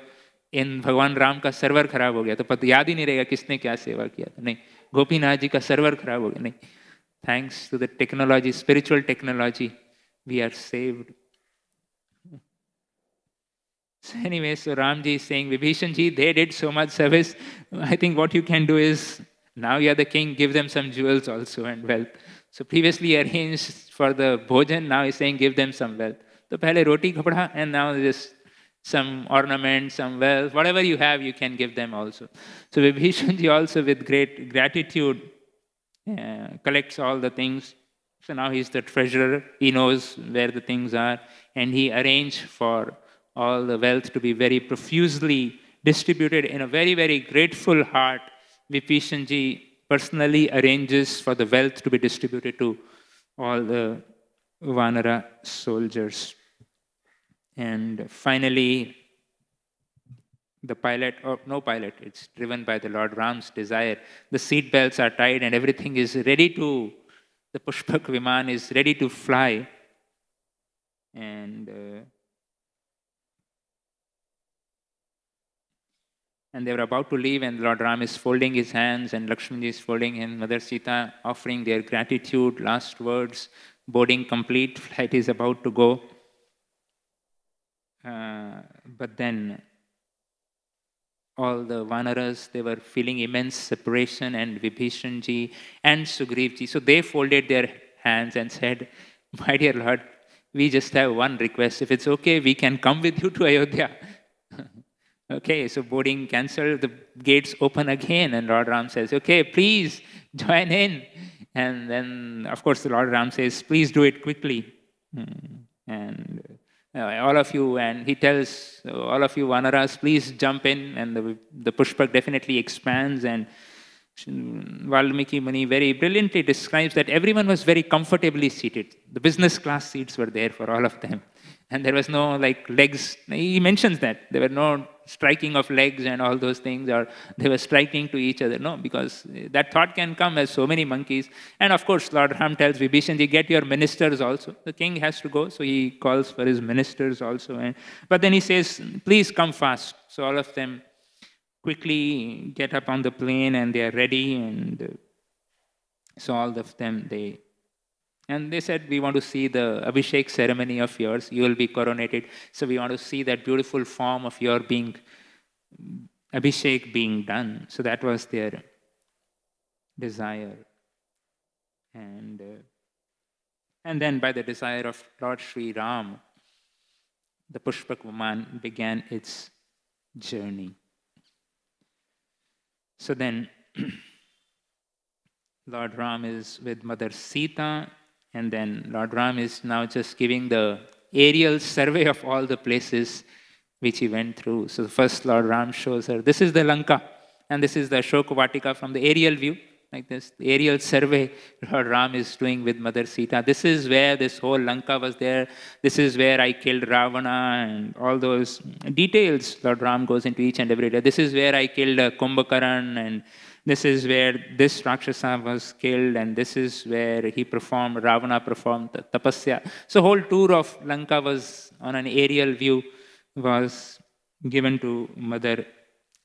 in Bhagwan Ram ka server खराब हो गया तो पता याद ही नहीं रहेगा किसने क्या सेवा किया था नहीं गोपीनाथ जी का server Thanks to the technology, spiritual technology, we are saved. So anyway, so Ramji is saying, Vibhishanji, they did so much service. I think what you can do is, now you are the king, give them some jewels also and wealth. So previously arranged for the bhojan, now he's saying give them some wealth. So pehle roti kapda, and now just some ornaments, some wealth, whatever you have, you can give them also. So Vibhishanji also with great gratitude uh, collects all the things. So now he's the treasurer. He knows where the things are, and he arranged for all the wealth to be very profusely distributed in a very, very grateful heart. Vipishanji personally arranges for the wealth to be distributed to all the Vanara soldiers. And finally, the pilot, or no pilot, it's driven by the Lord Ram's desire. The seat belts are tied and everything is ready to, the Pushpak Viman is ready to fly. And uh, and they were about to leave, and Lord Ram is folding his hands, and Lakshmana is folding him, Mother Sita offering their gratitude, last words, boarding complete, flight is about to go. Uh, but then all the Vanaras, they were feeling immense separation, and Vibhishanji and Sugrivji. So they folded their hands and said, My dear Lord, we just have one request. If it's okay, we can come with you to Ayodhya. okay, so boarding cancelled, the gates open again, and Lord Ram says, Okay, please join in. And then, of course, the Lord Ram says, Please do it quickly. Hmm, and all of you, and he tells all of you Vanaras, please jump in, and the, the Pushpak definitely expands, and Valmiki Muni very brilliantly describes that everyone was very comfortably seated. The business class seats were there for all of them and there was no like legs. He mentions that there were no striking of legs and all those things, or they were striking to each other. No, because that thought can come as so many monkeys. And of course, Lord Ram tells Vibhishanji, get your ministers also. The king has to go, so he calls for his ministers also. And, but then he says, please come fast. So all of them quickly get up on the plane and they are ready. And so all of them, they and they said, We want to see the Abhishek ceremony of yours. You will be coronated. So we want to see that beautiful form of your being, Abhishek being done. So that was their desire. And, uh, and then by the desire of Lord Sri Ram, the Pushpak Vaman began its journey. So then, Lord Ram is with Mother Sita and then Lord Ram is now just giving the aerial survey of all the places which he went through. So first Lord Ram shows her, this is the Lanka, and this is the Ashoka Vatika from the aerial view, like this aerial survey Lord Ram is doing with Mother Sita. This is where this whole Lanka was there. This is where I killed Ravana and all those details. Lord Ram goes into each and every day. This is where I killed uh, Kumbhakaran and this is where this Rakshasa was killed, and this is where he performed, Ravana performed the tapasya. So, whole tour of Lanka was on an aerial view, was given to Mother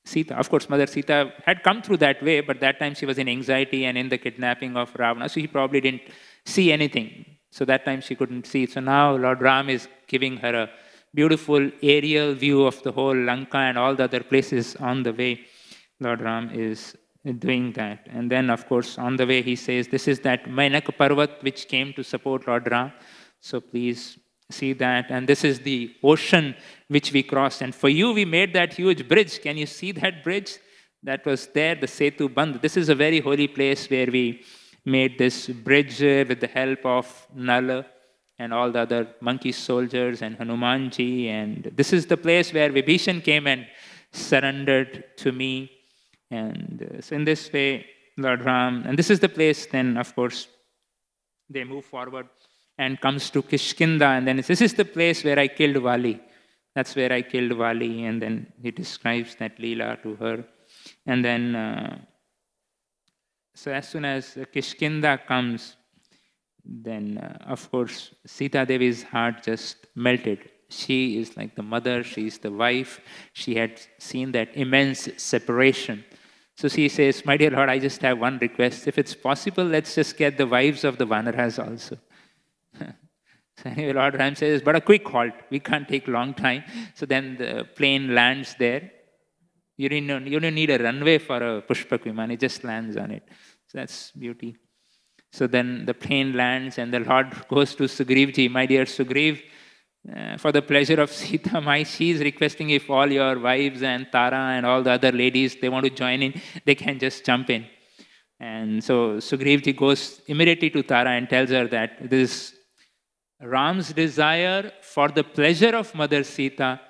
Sita. Of course, Mother Sita had come through that way, but that time she was in anxiety and in the kidnapping of Ravana, so she probably didn't see anything. So that time she couldn't see. So now Lord Ram is giving her a beautiful aerial view of the whole Lanka and all the other places on the way. Lord Ram is doing that. And then, of course, on the way, he says, This is that Mainak Parvat which came to support Ram. So please see that. And this is the ocean which we crossed. And for you, we made that huge bridge. Can you see that bridge? That was there, the Setu Bandh. This is a very holy place where we made this bridge with the help of Nala and all the other monkey soldiers and Hanumanji. And this is the place where Vibhishan came and surrendered to me. And uh, so in this way, Lord Ram, and this is the place, then of course, they move forward and comes to Kishkinda, and then this is the place where I killed Wali. That's where I killed Wali, and then he describes that Leela to her. And then, uh, so as soon as Kishkinda comes, then uh, of course, Sita Devi's heart just melted. She is like the mother, she is the wife. She had seen that immense separation so she says, My dear Lord, I just have one request. If it's possible, let's just get the wives of the Vanaras also. so anyway, Lord Ram says, But a quick halt. We can't take long time. So then the plane lands there. You don't, you don't need a runway for a Pushpak Viman, it just lands on it. So that's beauty. So then the plane lands, and the Lord goes to Sugrivji, My dear Sugriv, uh, for the pleasure of Sita my she is requesting if all your wives and Tara and all the other ladies, they want to join in, they can just jump in. And so Sugrivji goes immediately to Tara and tells her that this Ram's desire for the pleasure of Mother Sita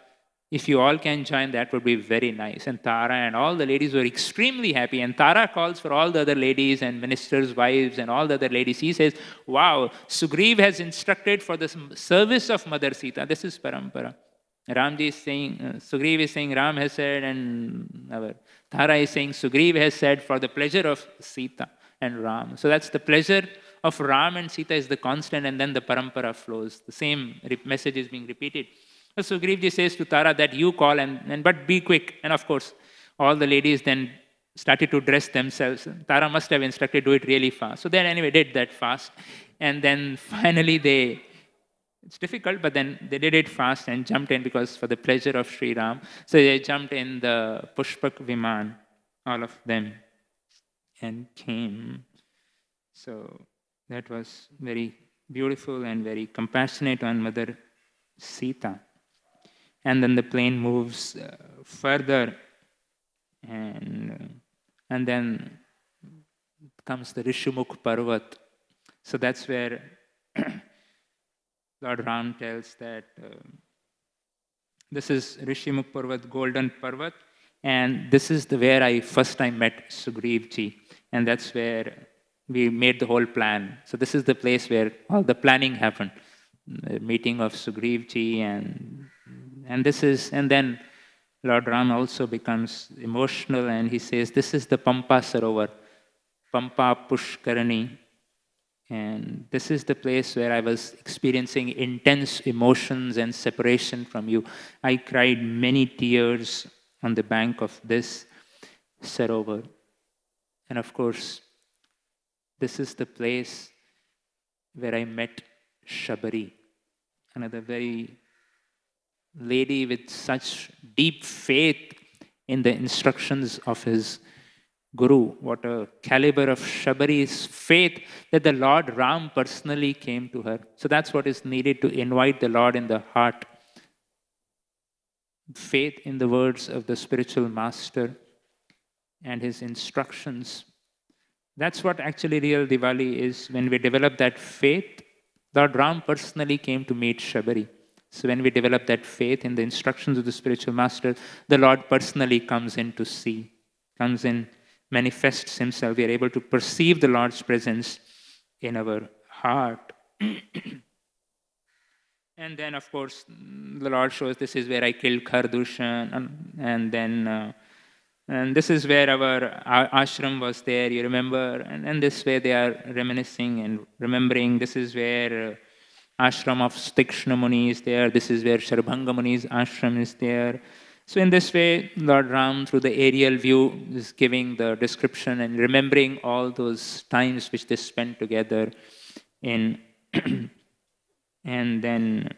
if you all can join, that would be very nice. And Tara and all the ladies were extremely happy. And Tara calls for all the other ladies and ministers' wives and all the other ladies. He says, Wow, Sugriv has instructed for the service of Mother Sita. This is parampara. Ramji is saying, uh, Sugriv is saying, Ram has said, and our Tara is saying, Sugriv has said for the pleasure of Sita and Ram. So that's the pleasure of Ram and Sita is the constant, and then the parampara flows. The same message is being repeated. So Grieveji says to Tara that you call and, and but be quick. And of course, all the ladies then started to dress themselves. Tara must have instructed do it really fast. So then anyway did that fast. And then finally they it's difficult, but then they did it fast and jumped in because for the pleasure of Sri Ram. So they jumped in the Pushpak Viman, all of them, and came. So that was very beautiful and very compassionate on Mother Sita and then the plane moves uh, further and and then comes the Rishimukh Parvat. So that's where Lord Ram tells that uh, this is Rishimukh Parvat, Golden Parvat, and this is the where I first time met Ji, and that's where we made the whole plan. So this is the place where all the planning happened, the meeting of Ji and and this is, and then Lord Ram also becomes emotional and he says, This is the Pampa Sarovar, Pampa Pushkarani. And this is the place where I was experiencing intense emotions and separation from you. I cried many tears on the bank of this Sarovar. And of course, this is the place where I met Shabari, another very lady with such deep faith in the instructions of his guru. What a caliber of Shabari's faith that the Lord Ram personally came to her. So that's what is needed to invite the Lord in the heart. Faith in the words of the spiritual master and his instructions. That's what actually real Diwali is. When we develop that faith, Lord Ram personally came to meet Shabari. So when we develop that faith in the instructions of the spiritual master, the Lord personally comes in to see, comes in, manifests himself. We are able to perceive the Lord's presence in our heart. and then, of course, the Lord shows this is where I killed Kardushan, and then. Uh, and this is where our, our, ashram was there, you remember? And, and this way they are reminiscing and remembering. This is where uh, ashram of Stikshna Muni is there. This is where Sharbhanga Muni's ashram is there. So in this way, Lord Ram, through the aerial view, is giving the description and remembering all those times which they spent together in and then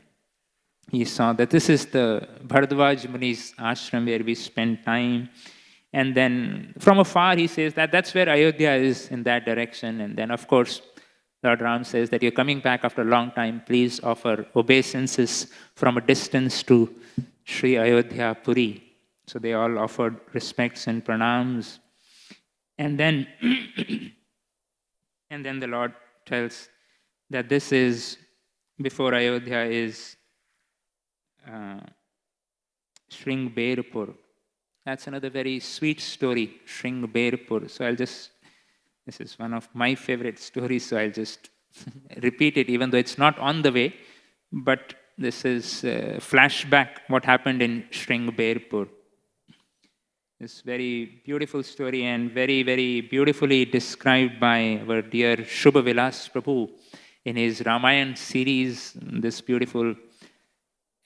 he saw that this is the Bharadwaj Muni's ashram where we spend time. And then from afar, he says that that's where Ayodhya is in that direction. And then, of course, Lord Ram says that you're coming back after a long time. Please offer obeisances from a distance to Sri Ayodhya Puri. So they all offered respects and pranams. And then, and then the Lord tells that this is before Ayodhya is uh, Shringberpur. That's another very sweet story, Shringberpur. So I'll just this is one of my favorite stories, so I'll just repeat it, even though it's not on the way. But this is flashback what happened in Shringberpur. This very beautiful story and very, very beautifully described by our dear Shubhavilas Prabhu in his Ramayan series, this beautiful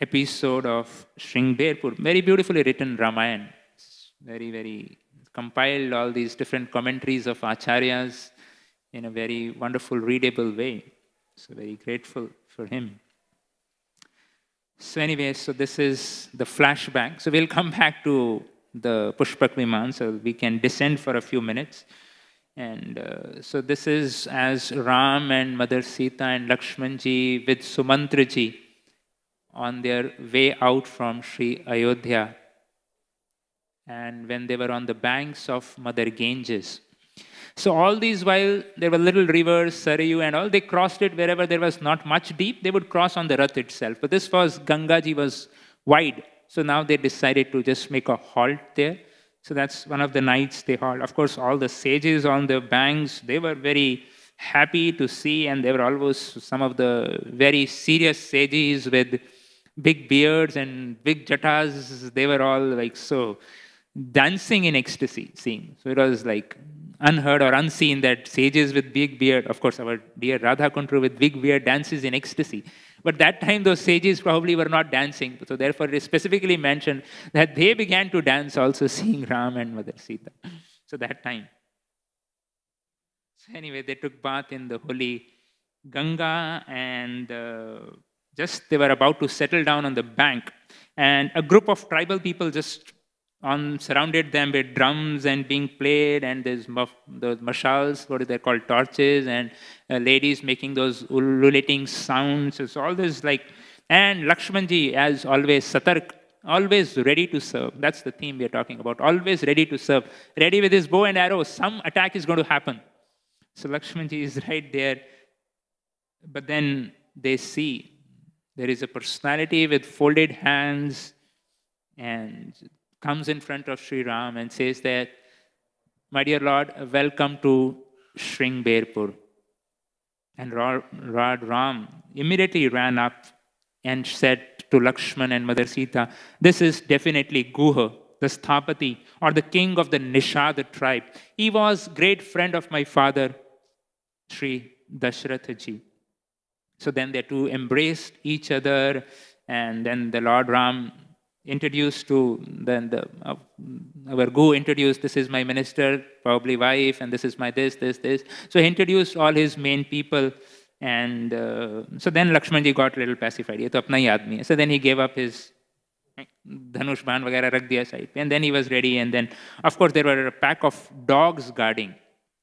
episode of Shringberpur. Very beautifully written Ramayan. It's very, very compiled all these different commentaries of acharyas in a very wonderful, readable way. So, very grateful for him. So, anyway, so this is the flashback. So, we'll come back to the Pushpak Viman, so we can descend for a few minutes. And uh, so, this is as Ram and Mother Sita and Lakshmanji with Sumantraji on their way out from Sri Ayodhya and when they were on the banks of Mother Ganges. So all these while there were little rivers, Sarayu and all, they crossed it wherever there was not much deep, they would cross on the Rath itself. But this was, Gangaji was wide. So now they decided to just make a halt there. So that's one of the nights they halt. Of course, all the sages on the banks, they were very happy to see, and they were always some of the very serious sages with big beards and big jatas. They were all like so dancing in ecstasy scene. So it was like unheard or unseen that sages with big beard, of course, our dear Radha Kundru with big beard dances in ecstasy. But that time, those sages probably were not dancing. So therefore, it is specifically mentioned that they began to dance also seeing Ram and Mother Sita. So that time. So anyway, they took bath in the holy Ganga and uh, just they were about to settle down on the bank. And a group of tribal people just on surrounded them with drums and being played and there's maf- those mashals are they called torches and uh, ladies making those ululating sounds it's all this like and lakshmanji as always satark always ready to serve that's the theme we're talking about always ready to serve ready with his bow and arrow some attack is going to happen so lakshmanji is right there but then they see there is a personality with folded hands and comes in front of Sri Ram and says that, My dear Lord, welcome to Shringberpur. And Lord Ram immediately ran up and said to Lakshman and Mother Sita, This is definitely Guha, the Sthapati, or the king of the Nishad tribe. He was great friend of my father, Sri Ji." So then the two embraced each other, and then the Lord Ram introduced to then the, uh, our guru introduced this is my minister probably wife and this is my this this this so he introduced all his main people and uh, so then lakshmanji got a little pacified ye so then he gave up his eh, dhanush ban and then he was ready and then of course there were a pack of dogs guarding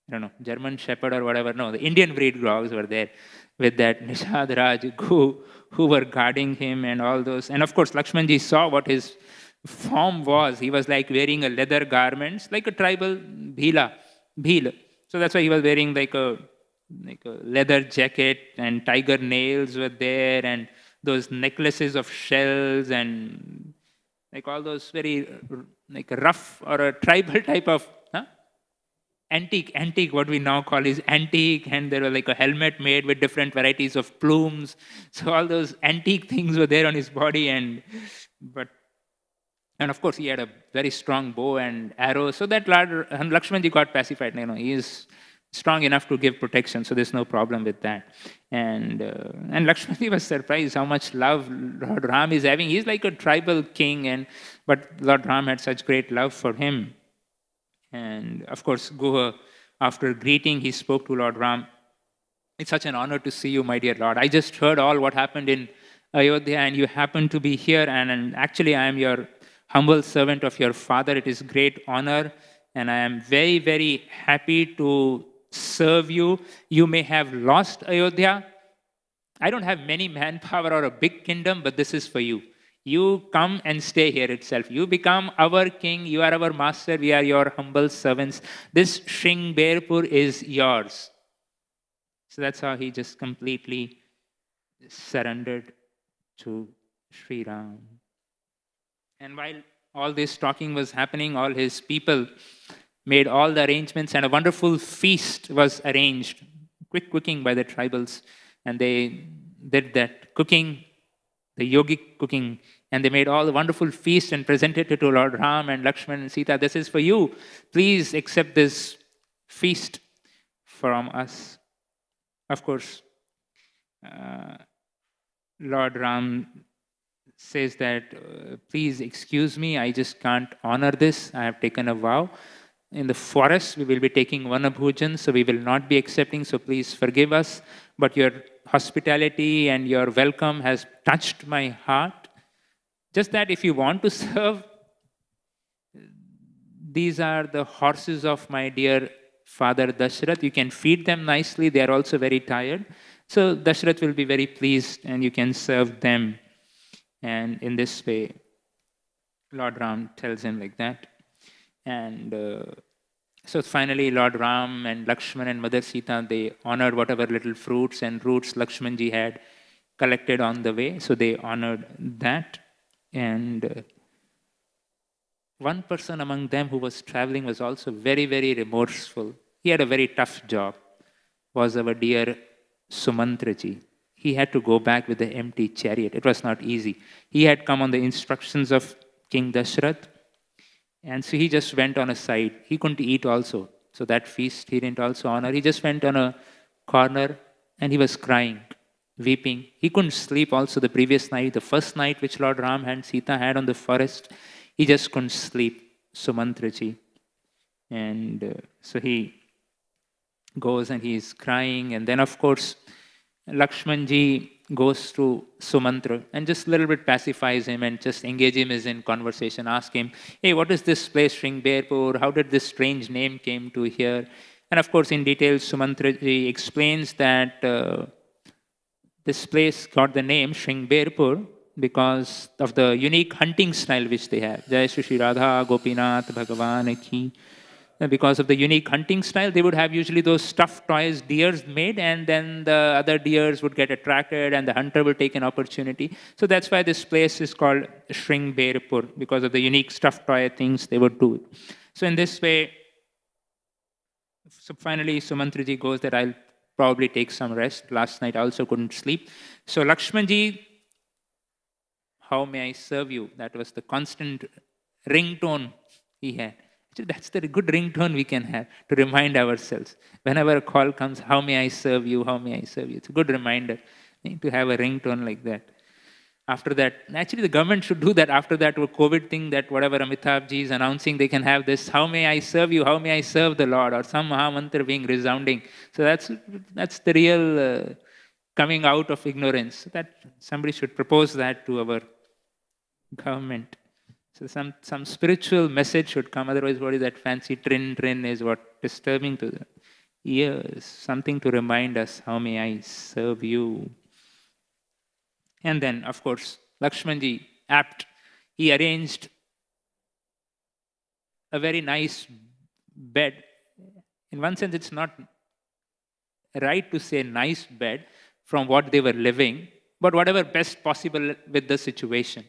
I don't know, German Shepherd or whatever. No, the Indian breed dogs were there with that Nishad Raj who, who were guarding him and all those. And of course, Lakshmanji saw what his form was. He was like wearing a leather garments, like a tribal bhila, bhil. So that's why he was wearing like a like a leather jacket and tiger nails were there and those necklaces of shells and like all those very like rough or a tribal type of antique antique what we now call is antique and there were like a helmet made with different varieties of plumes so all those antique things were there on his body and but and of course he had a very strong bow and arrow so that Lord, lakshmanji got pacified you know he is strong enough to give protection so there's no problem with that and uh, and lakshmanji was surprised how much love lord ram is having he's like a tribal king and but lord ram had such great love for him and of course, Guha, after greeting, he spoke to Lord Ram. It's such an honor to see you, my dear Lord. I just heard all what happened in Ayodhya, and you happen to be here. And, and actually, I am your humble servant of your father. It is great honor, and I am very, very happy to serve you. You may have lost Ayodhya. I don't have many manpower or a big kingdom, but this is for you. You come and stay here itself. You become our king. You are our master. We are your humble servants. This Shringberpur is yours. So that's how he just completely surrendered to Sri Ram. And while all this talking was happening, all his people made all the arrangements, and a wonderful feast was arranged. Quick cooking by the tribals, and they did that cooking, the yogic cooking, and they made all the wonderful feast and presented it to Lord Ram and Lakshman and Sita. This is for you. Please accept this feast from us. Of course, uh, Lord Ram says that, uh, please excuse me, I just can't honor this. I have taken a vow. In the forest, we will be taking one abhujan, so we will not be accepting, so please forgive us. But your hospitality and your welcome has touched my heart. Just that if you want to serve, these are the horses of my dear father Dashrath. You can feed them nicely. They are also very tired. So Dashrath will be very pleased and you can serve them. And in this way, Lord Ram tells him like that. And uh, so finally, Lord Ram and Lakshman and Mother Sita, they honored whatever little fruits and roots Lakshmanji had collected on the way. So they honored that. And uh, one person among them who was traveling was also very, very remorseful. He had a very tough job, was our dear Sumantraji. He had to go back with the empty chariot. It was not easy. He had come on the instructions of King Dashrath, and so he just went on a side. He couldn't eat also. So that feast he didn't also honor. He just went on a corner and he was crying weeping. He couldn't sleep also the previous night, the first night which Lord Ram and Sita had on the forest. He just couldn't sleep, Sumantraji. And uh, so he goes and he is crying. And then, of course, Lakshmanji goes to Sumantra and just a little bit pacifies him and just engage him as in conversation. Ask him, hey, what is this place, Shringberpur? How did this strange name came to here? And of course, in detail, Sumantraji explains that uh, this place got the name Shringberpur because of the unique hunting style which they have. Jai Shri Radha, Gopinath, Bhagavan, Ki. Because of the unique hunting style, they would have usually those stuffed toys deers made, and then the other deers would get attracted, and the hunter would take an opportunity. So that's why this place is called Shringberpur because of the unique stuffed toy things they would do. So in this way, so finally, Sumantriji goes that I'll probably take some rest. Last night I also couldn't sleep. So Lakshmanji, how may I serve you? That was the constant ringtone he had. That's the good ringtone we can have to remind ourselves. Whenever a call comes, how may I serve you? How may I serve you? It's a good reminder to have a ringtone like that after that. Actually, the government should do that after that COVID thing that whatever Amitabh ji is announcing, they can have this, how may I serve you, how may I serve the Lord, or some Mantra being resounding. So that's, that's the real uh, coming out of ignorance. That Somebody should propose that to our government. So some, some spiritual message should come, otherwise what is that fancy trin trin is what disturbing to the ears. Something to remind us, how may I serve you? And then, of course, Lakshmanji, apt, he arranged a very nice bed. In one sense, it's not right to say nice bed from what they were living, but whatever best possible with the situation.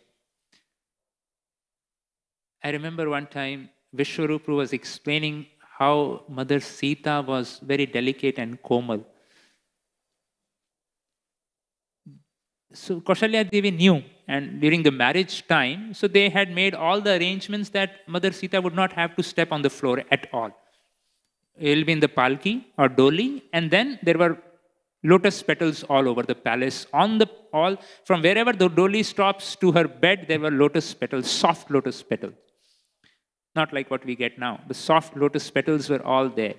I remember one time Vishwarupru was explaining how Mother Sita was very delicate and comal. so Kausalya Devi knew and during the marriage time, so they had made all the arrangements that Mother Sita would not have to step on the floor at all. It'll be in the palki or doli, and then there were lotus petals all over the palace. On the all from wherever the doli stops to her bed, there were lotus petals, soft lotus petals. Not like what we get now. The soft lotus petals were all there.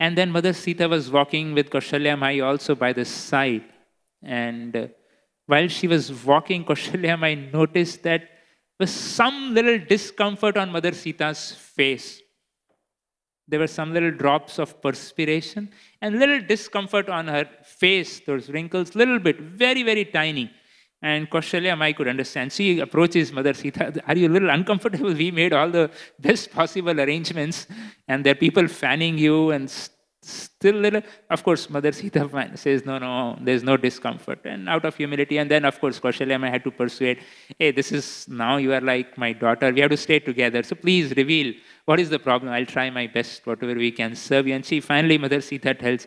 And then Mother Sita was walking with Kaushalya Mai also by the side. And while she was walking Kausalyam, I noticed that there was some little discomfort on Mother Sita's face. There were some little drops of perspiration and little discomfort on her face, those wrinkles, little bit, very, very tiny. And Kausalyam, I could understand. She approaches Mother Sita. Are you a little uncomfortable? We made all the best possible arrangements, and there are people fanning you and still little of course mother sita says no no there's no discomfort and out of humility and then of course I had to persuade hey this is now you are like my daughter we have to stay together so please reveal what is the problem i'll try my best whatever we can serve you and she finally mother sita tells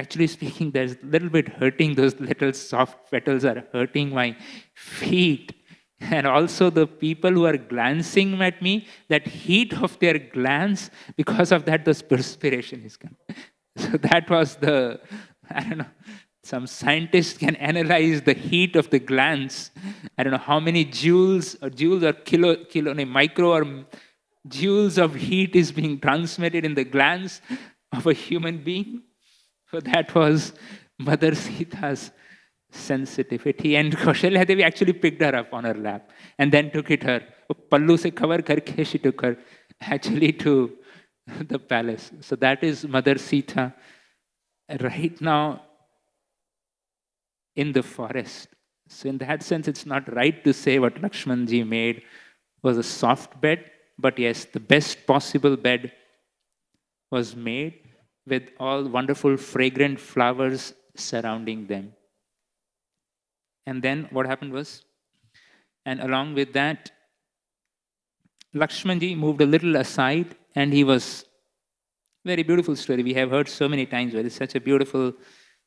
actually speaking there's a little bit hurting those little soft petals are hurting my feet and also the people who are glancing at me, that heat of their glance, because of that, the perspiration is coming. So that was the, I don't know, some scientists can analyze the heat of the glance. I don't know how many joules or joules or kilo, kilo, no, micro or joules of heat is being transmitted in the glance of a human being. So that was Mother Sita's sensitivity. And Kaushalya Devi actually picked her up on her lap and then took it her. Pallu se cover karke she took her actually to the palace. So that is Mother Sita right now in the forest. So in that sense, it's not right to say what Lakshmanji made was a soft bed, but yes, the best possible bed was made with all wonderful fragrant flowers surrounding them. And then what happened was, and along with that, Lakshmanji moved a little aside and he was. Very beautiful story. We have heard so many times where it's such a beautiful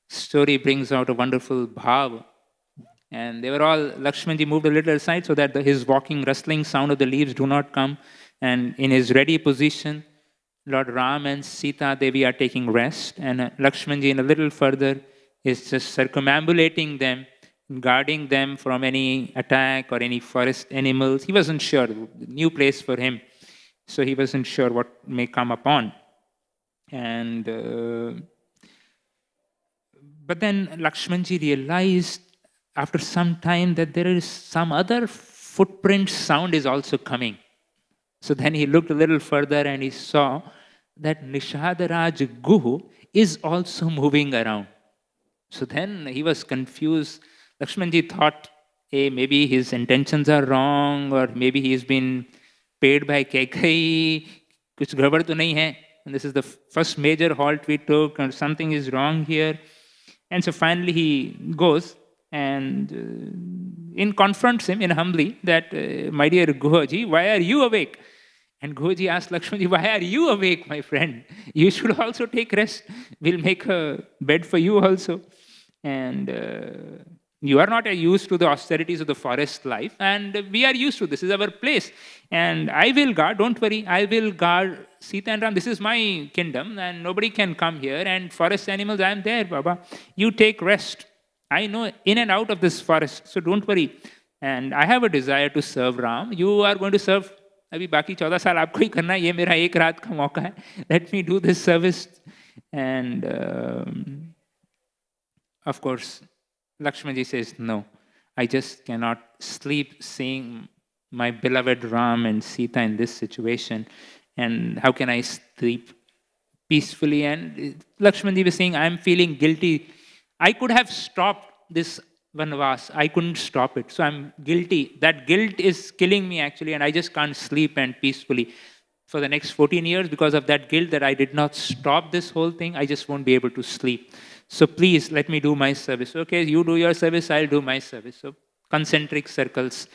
story brings out a wonderful bhav. And they were all, Lakshmanji moved a little aside so that the, his walking, rustling sound of the leaves do not come. And in his ready position, Lord Ram and Sita Devi are taking rest. And Lakshmanji, in a little further, is just circumambulating them guarding them from any attack or any forest animals. He wasn't sure, new place for him. So he wasn't sure what may come upon. And uh, but then Lakshmanji realized after some time that there is some other footprint sound is also coming. So then he looked a little further and he saw that Nishadaraj Guhu is also moving around. So then he was confused Lakshmanji thought, hey, maybe his intentions are wrong, or maybe he's been paid by Kekai, kuch gabar to nahi hai. And this is the first major halt we took, And something is wrong here. And so finally he goes and uh, in confronts him in humbly that, uh, my dear Guruji, why are you awake? And Guruji asks Lakshmanji, why are you awake, my friend? You should also take rest. We'll make a bed for you also. And uh, you are not used to the austerities of the forest life, and we are used to this. This is our place. And I will guard, don't worry, I will guard Sita and Ram. This is my kingdom, and nobody can come here. And forest animals, I am there, Baba. You take rest. I know in and out of this forest, so don't worry. And I have a desire to serve Ram. You are going to serve. अभी बाकी चौदह साल आपको ही करना है ये मेरा एक रात का मौका है let me do this service and of course Lakshmanji says, No, I just cannot sleep seeing my beloved Ram and Sita in this situation. And how can I sleep peacefully? And Lakshmanji was saying, I'm feeling guilty. I could have stopped this vanvas. I couldn't stop it. So I'm guilty. That guilt is killing me, actually, and I just can't sleep and peacefully. For the next 14 years, because of that guilt that I did not stop this whole thing, I just won't be able to sleep. So please let me do my service. Okay, you do your service, I'll do my service. So concentric circles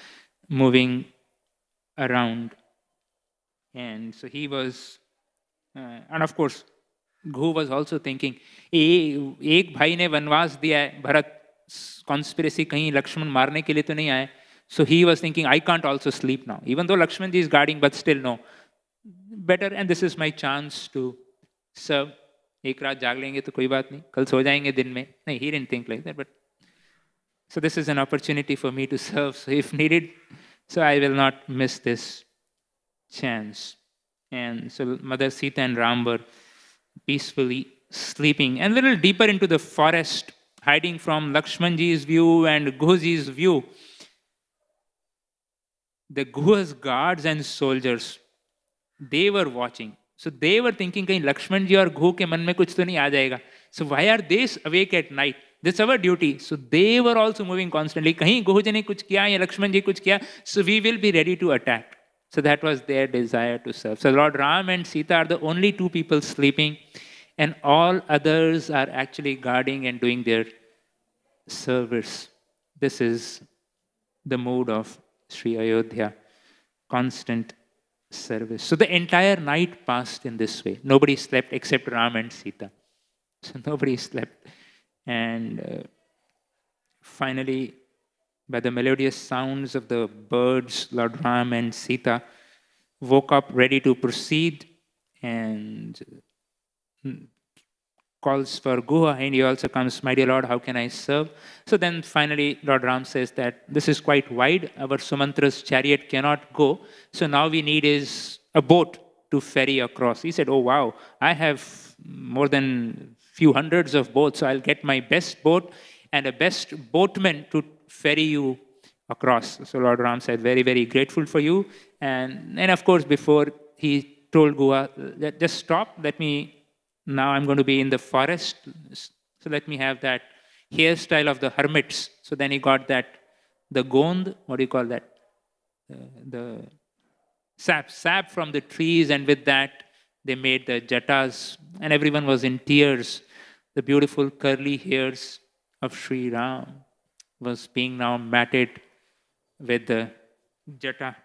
moving around. And so he was, uh, and of course, Ghu was also thinking, एक भाई ने वनवास दिया है Bharat conspiracy कहीं लक्ष्मण मारने के लिए तो नहीं आए so he was thinking I can't also sleep now even though Lakshman ji is guarding but still no better and this is my chance to serve एक रात जाग लेंगे तो कोई बात नहीं कल सो जाएंगे दिन में नहीं he didn't think like that but so this is an opportunity for me to serve so if needed so I will not miss this chance. And so Mother Sita and Ram were peacefully sleeping. And a little deeper into the forest, hiding from Lakshmanji's view and Guhuji's view, the Guha's guards and soldiers, they were watching. So they were thinking कहीं लक्ष्मण जी और के मन में कुछ तो नहीं आ जाएगा so why are these awake at night that's our duty so they were also moving constantly कहीं गुहू जी ने कुछ किया या लक्ष्मण जी कुछ किया so we will be ready to attack So that was their desire to serve. So Lord Ram and Sita are the only two people sleeping, and all others are actually guarding and doing their service. This is the mode of Sri Ayodhya constant service. So the entire night passed in this way. Nobody slept except Ram and Sita. So nobody slept. And uh, finally, by the melodious sounds of the birds, Lord Ram and Sita woke up ready to proceed. And mm, calls for Guha, and he also comes, my dear Lord, how can I serve? So then finally, Lord Ram says that this is quite wide. Our Sumantra's chariot cannot go. So now we need is a boat to ferry across. He said, oh, wow, I have more than few hundreds of boats. So I'll get my best boat and a best boatman to ferry you across. So Lord Ram said, very, very grateful for you. And, and of course, before he told Guha, just stop, let me now I'm going to be in the forest. So let me have that hairstyle of the hermits. So then he got that, the gond, what do you call that? Uh, the sap, sap from the trees. And with that, they made the jatas. And everyone was in tears. The beautiful curly hairs of Sri Ram was being now matted with the jata.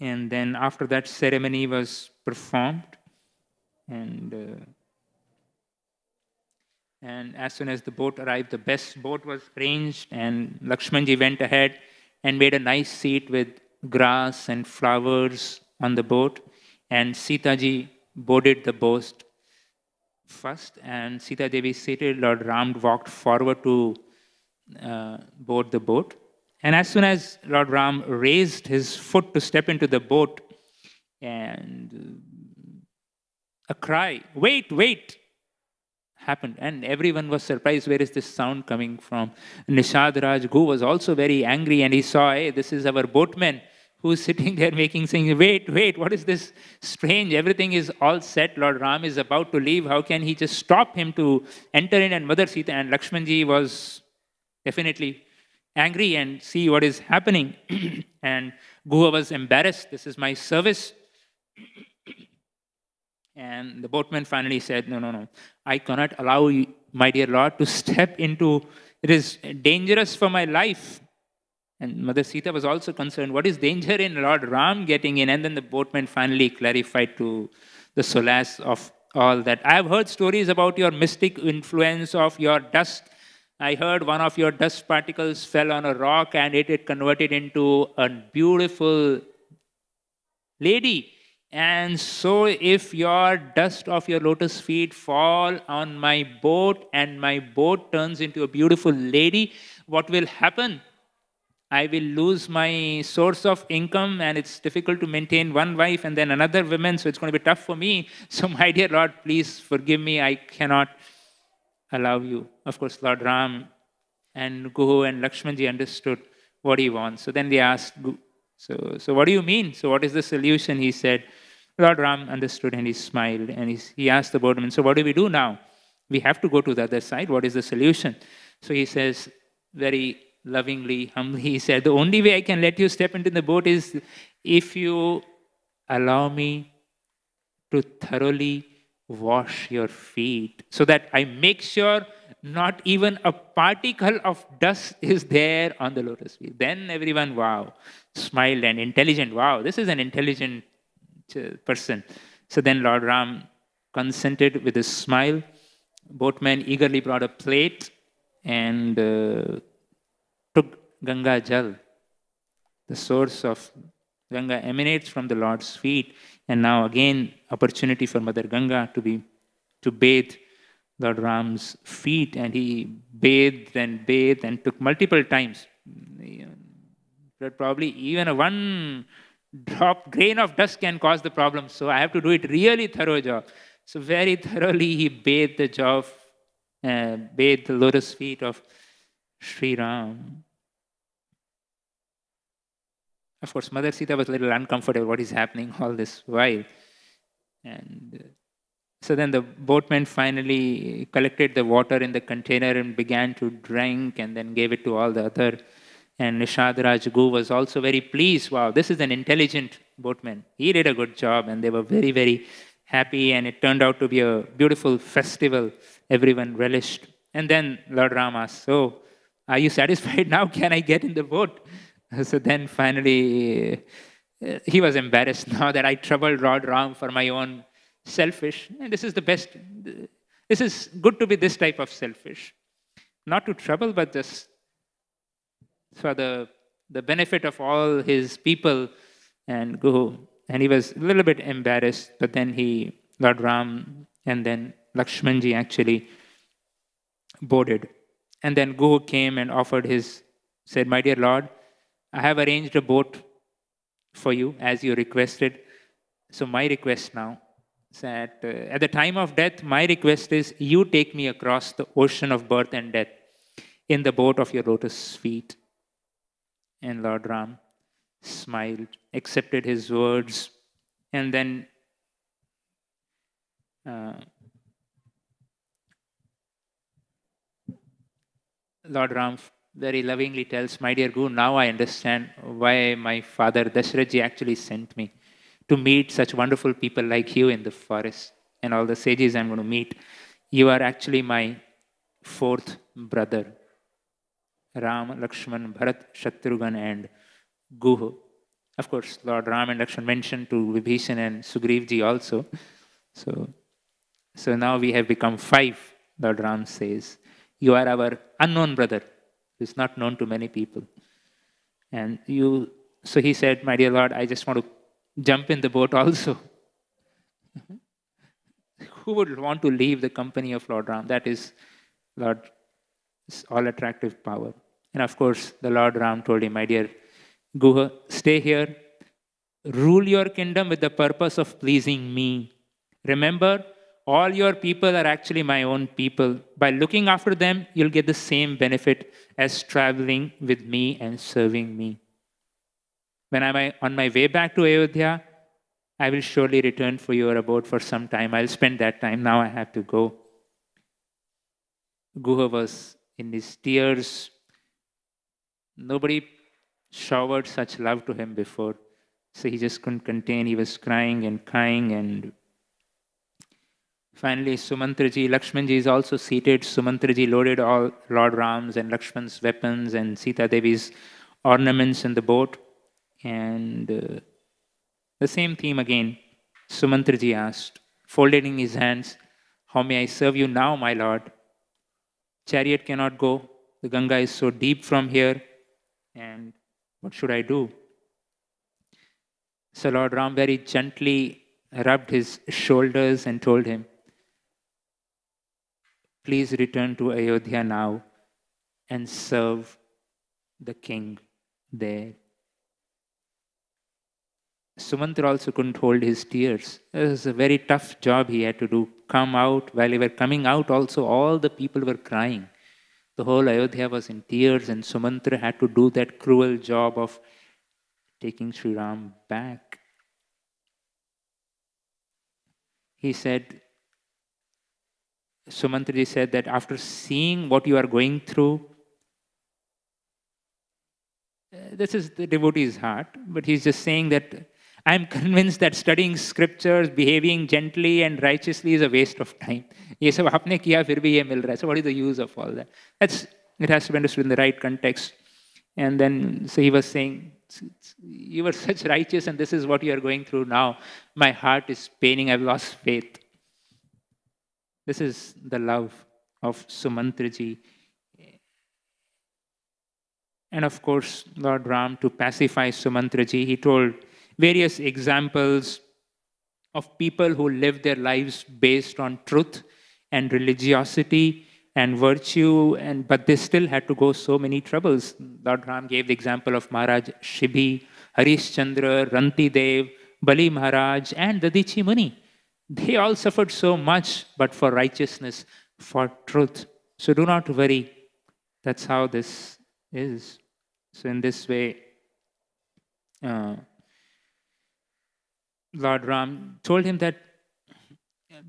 And then after that ceremony was performed, and uh, and as soon as the boat arrived, the best boat was arranged, and Lakshmanji went ahead and made a nice seat with grass and flowers on the boat. And Sitaji boarded the boat first, and Sita Devi seated, Lord Ram walked forward to uh, board the boat. And as soon as Lord Ram raised his foot to step into the boat, and a cry, wait, wait, happened. And everyone was surprised, where is this sound coming from? Nishad Raj Gu was also very angry and he saw, hey, this is our boatman who's sitting there making, saying, wait, wait, what is this strange? Everything is all set. Lord Ram is about to leave. How can he just stop him to enter in? And Mother Sita and Lakshmanji was definitely angry and see what is happening. and Guha was embarrassed. This is my service. And the boatman finally said, No, no, no, I cannot allow you, my dear Lord, to step into it is dangerous for my life. And Mother Sita was also concerned, What is danger in Lord Ram getting in? And then the boatman finally clarified to the solace of all that. I have heard stories about your mystic influence of your dust. I heard one of your dust particles fell on a rock and it, it converted into a beautiful lady and so, if your dust of your lotus feet fall on my boat and my boat turns into a beautiful lady, what will happen? I will lose my source of income and it's difficult to maintain one wife and then another woman, so it's going to be tough for me. So, my dear Lord, please forgive me. I cannot allow you. Of course, Lord Ram and Guru and Lakshmanji understood what he wants. So then they asked, so, so what do you mean? So what is the solution? He said, Lord Ram understood and he smiled and he, he asked the boatman. So, what do we do now? We have to go to the other side. What is the solution? So, he says very lovingly, humbly, he said, The only way I can let you step into the boat is if you allow me to thoroughly wash your feet so that I make sure not even a particle of dust is there on the lotus feet. Then everyone, wow, smiled and intelligent. Wow, this is an intelligent person. So then Lord Ram consented with a smile. Boatman eagerly brought a plate and uh, took Ganga Jal. The source of Ganga emanates from the Lord's feet, and now again opportunity for Mother Ganga to be to bathe Lord Ram's feet, and he bathed and bathed and took multiple times. Probably even a one drop grain of dust can cause the problem. So I have to do it really thorough job. So very thoroughly he bathed the jaw, uh, bathed the lotus feet of Sri Ram. Of course, Mother Sita was a little uncomfortable. What is happening all this while? And uh, so then the boatman finally collected the water in the container and began to drink, and then gave it to all the other and Nishad Rajgu was also very pleased. Wow, this is an intelligent boatman. He did a good job, and they were very, very happy. And it turned out to be a beautiful festival. Everyone relished. And then Lord Rama, asked, so are you satisfied now? Can I get in the boat? So then finally, uh, he was embarrassed now that I troubled Lord Ram for my own selfish. And this is the best. This is good to be this type of selfish. Not to trouble, but just for the, the benefit of all his people and go And he was a little bit embarrassed, but then he, Lord Ram and then Lakshmanji actually boarded. And then Guru came and offered his, said, My dear Lord, I have arranged a boat for you as you requested. So, my request now is that uh, at the time of death, my request is you take me across the ocean of birth and death in the boat of your lotus feet. And Lord Ram smiled, accepted his words, and then uh, Lord Ram very lovingly tells, My dear Guru, now I understand why my father Dashraji actually sent me to meet such wonderful people like you in the forest and all the sages I'm going to meet. You are actually my fourth brother. Ram, Lakshman, Bharat, Shatrughan, and Guhu. Of course, Lord Ram and Lakshman mentioned to Vibhishan and Sugrivji also. So, so now we have become five, Lord Ram says. You are our unknown brother, who is not known to many people. And you, so he said, My dear Lord, I just want to jump in the boat also. who would want to leave the company of Lord Ram? That is Lord's all attractive power. And of course, the Lord Ram told him, My dear Guha, stay here. Rule your kingdom with the purpose of pleasing me. Remember, all your people are actually my own people. By looking after them, you'll get the same benefit as traveling with me and serving me. When I'm on my way back to Ayodhya, I will surely return for your abode for some time. I'll spend that time. Now I have to go. Guha was in his tears, Nobody showered such love to him before. So he just couldn't contain. He was crying and crying. And finally, Sumantraji, Lakshmanji is also seated. Sumantraji loaded all Lord Ram's and Lakshman's weapons and Sita Devi's ornaments in the boat. And uh, the same theme again. Sumantraji asked, folding his hands, How may I serve you now, my lord? Chariot cannot go. The Ganga is so deep from here and what should I do? So Lord Ram very gently rubbed his shoulders and told him, Please return to Ayodhya now and serve the king there. Sumantra also couldn't hold his tears. It was a very tough job he had to do. Come out, while he were coming out, also all the people were crying. The whole Ayodhya was in tears, and Sumantra had to do that cruel job of taking Sri Ram back. He said, Sumantraji said that after seeing what you are going through, uh, this is the devotee's heart, but he's just saying that I'm convinced that studying scriptures, behaving gently and righteously is a waste of time. ये सब आपने किया फिर भी ये मिल रहा है so what is the use of all that that's it has to be understood in the right context. And then, so he was saying, You were such righteous, and this is what you are going through now. My heart is paining, I've lost faith. This is the love of Sumantraji. And of course, Lord Ram, to pacify Sumantraji, he told various examples of people who live their lives based on truth and religiosity and virtue, and but they still had to go so many troubles. Lord Ram gave the example of Maharaj Shibhi, Harishchandra, Ranti Dev, Bali Maharaj, and Dadichi Muni. They all suffered so much, but for righteousness, for truth. So do not worry. That's how this is. So in this way, uh, Lord Ram told him that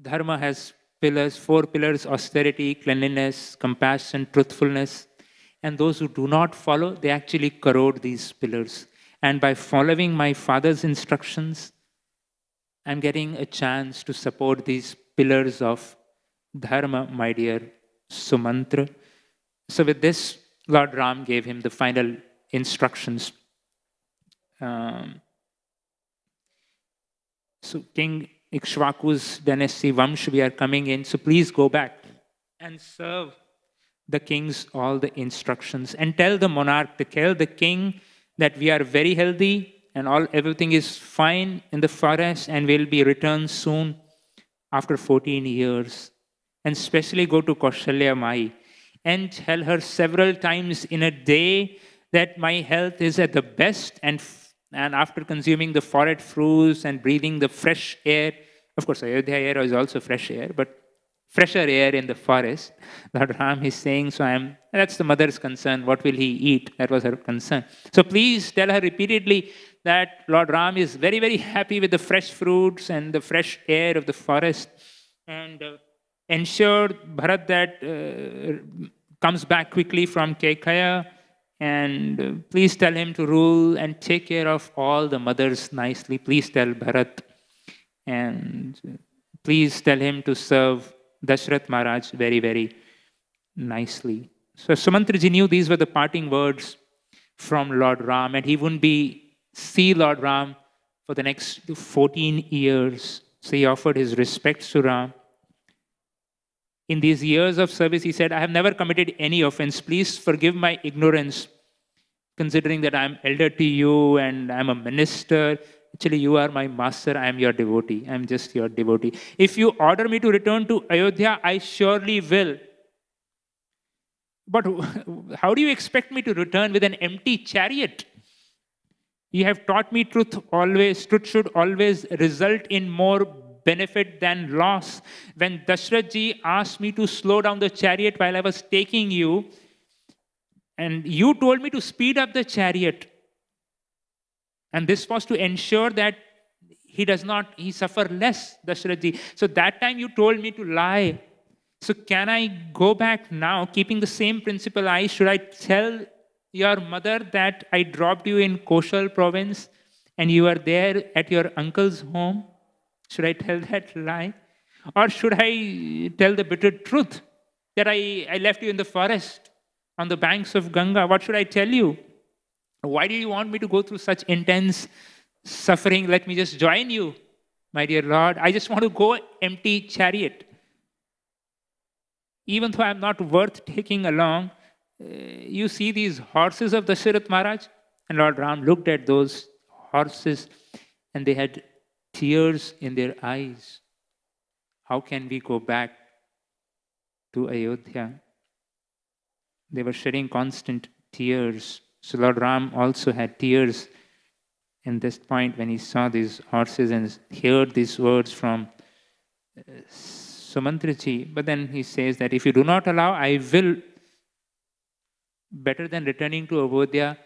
dharma has pillars, four pillars austerity, cleanliness, compassion, truthfulness. And those who do not follow, they actually corrode these pillars. And by following my father's instructions, I'm getting a chance to support these pillars of dharma, my dear Sumantra. So, with this, Lord Ram gave him the final instructions. Um, so, King Ikshvaku's dynasty, Vamsh, we are coming in. So please go back and serve the king's all the instructions and tell the monarch, to tell the king that we are very healthy and all everything is fine in the forest and we will be returned soon after 14 years. And especially go to Kaushalya Mai and tell her several times in a day that my health is at the best and and after consuming the forest fruits and breathing the fresh air, of course, Ayodhya air is also fresh air, but fresher air in the forest, Lord Ram is saying, so I'm, that's the mother's concern, what will he eat? That was her concern. So please tell her repeatedly that Lord Ram is very, very happy with the fresh fruits and the fresh air of the forest. And uh, ensure Bharat that uh, comes back quickly from Kekaya and please tell him to rule and take care of all the mothers nicely. Please tell Bharat. And please tell him to serve Dashrath Maharaj very, very nicely. So Sumantriji knew these were the parting words from Lord Ram, and he wouldn't be see Lord Ram for the next 14 years. So he offered his respects to Ram in these years of service, he said, I have never committed any offense. Please forgive my ignorance, considering that I'm elder to you and I'm a minister. Actually, you are my master. I am your devotee. I'm just your devotee. If you order me to return to Ayodhya, I surely will. But how do you expect me to return with an empty chariot? You have taught me truth always. Truth should always result in more benefit than loss. When Dashrathji asked me to slow down the chariot while I was taking you, and you told me to speed up the chariot. And this was to ensure that he does not, he suffer less, Dashrathji. So that time you told me to lie. So can I go back now, keeping the same principle I, should I tell your mother that I dropped you in Koshal province and you are there at your uncle's home? Should I tell that lie? Or should I tell the bitter truth that I, I left you in the forest on the banks of Ganga? What should I tell you? Why do you want me to go through such intense suffering? Let me just join you, my dear Lord. I just want to go empty chariot. Even though I'm not worth taking along, uh, you see these horses of the Dasarath Maharaj? And Lord Ram looked at those horses and they had tears in their eyes. How can we go back to Ayodhya? They were shedding constant tears. So Lord Ram also had tears in this point when he saw these horses and heard these words from uh, Sumantraji. But then he says that if you do not allow, I will, better than returning to Ayodhya,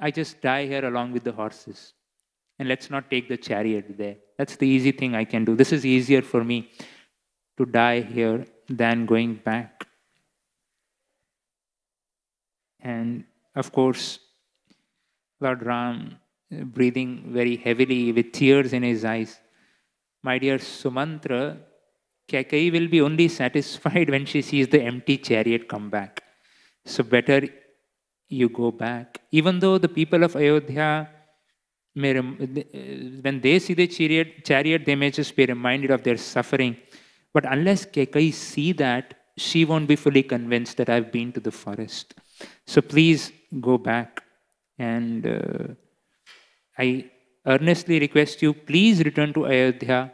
I just die here along with the horses and let's not take the chariot there. That's the easy thing I can do. This is easier for me to die here than going back. And of course, Lord Ram, uh, breathing very heavily with tears in his eyes, My dear Sumantra, Kekai will be only satisfied when she sees the empty chariot come back. So better you go back. Even though the people of Ayodhya may, eh, when they see the chariot, chariot, they may just be reminded of their suffering. But unless Kekai see that, she won't be fully convinced that I've been to the forest. So please go back. And uh, I earnestly request you, please return to Ayodhya.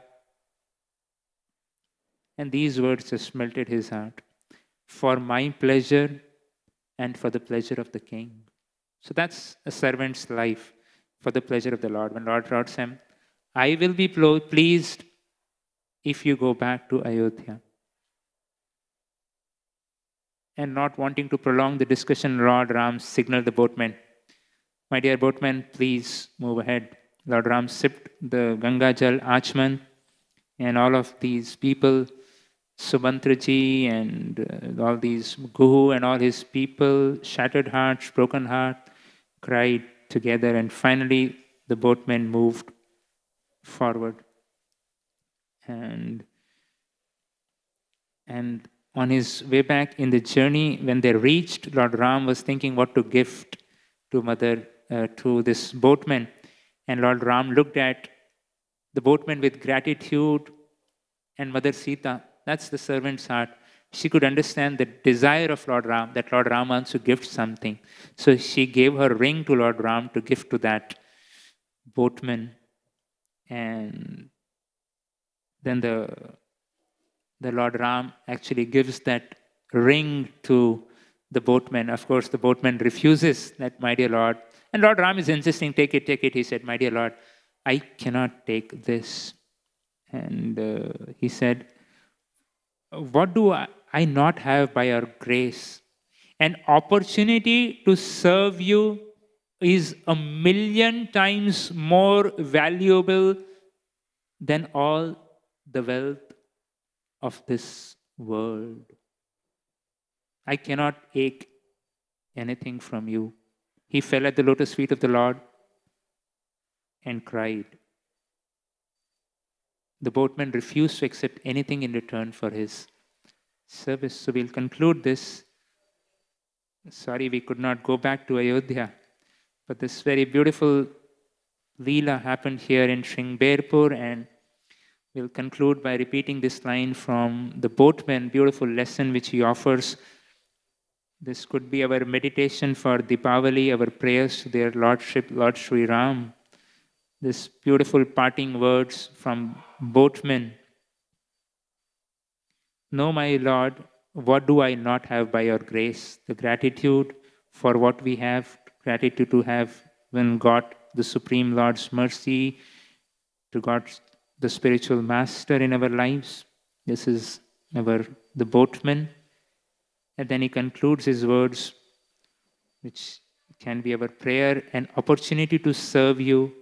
And these words just melted his heart. For my pleasure and for the pleasure of the king. So that's a servant's life for the pleasure of the Lord. When Lord wrote him, I will be pleased if you go back to Ayodhya. And not wanting to prolong the discussion, Lord Ram signaled the boatman. My dear boatman, please move ahead. Lord Ram sipped the Ganga Jal Achman and all of these people, Subantraji and uh, all these Guhu and all his people, shattered hearts, broken heart, cried, together, and finally the boatmen moved forward. And and on his way back in the journey, when they reached, Lord Ram was thinking what to gift to Mother uh, to this boatman, and Lord Ram looked at the boatman with gratitude, and Mother Sita. That's the servant's heart she could understand the desire of Lord Ram, that Lord Ram wants to gift something. So she gave her ring to Lord Ram to gift to that boatman. And then the, the Lord Ram actually gives that ring to the boatman. Of course, the boatman refuses that, my dear Lord. And Lord Ram is insisting, take it, take it. He said, my dear Lord, I cannot take this. And uh, he said, what do I, I not have by your grace? An opportunity to serve you is a million times more valuable than all the wealth of this world. I cannot ache anything from you. He fell at the lotus feet of the Lord and cried. The boatman refused to accept anything in return for his service. So we'll conclude this. Sorry, we could not go back to Ayodhya, but this very beautiful Leela happened here in Shringberpur, and we'll conclude by repeating this line from the boatman, beautiful lesson which he offers. This could be our meditation for Dipavali, our prayers to their Lordship, Lord Sri Ram. This beautiful parting words from boatman no, my Lord, what do I not have by your grace? The gratitude for what we have, gratitude to have when God, the Supreme Lord's mercy, to God, the spiritual master in our lives. This is our the boatman. And then he concludes his words, which can be our prayer, an opportunity to serve you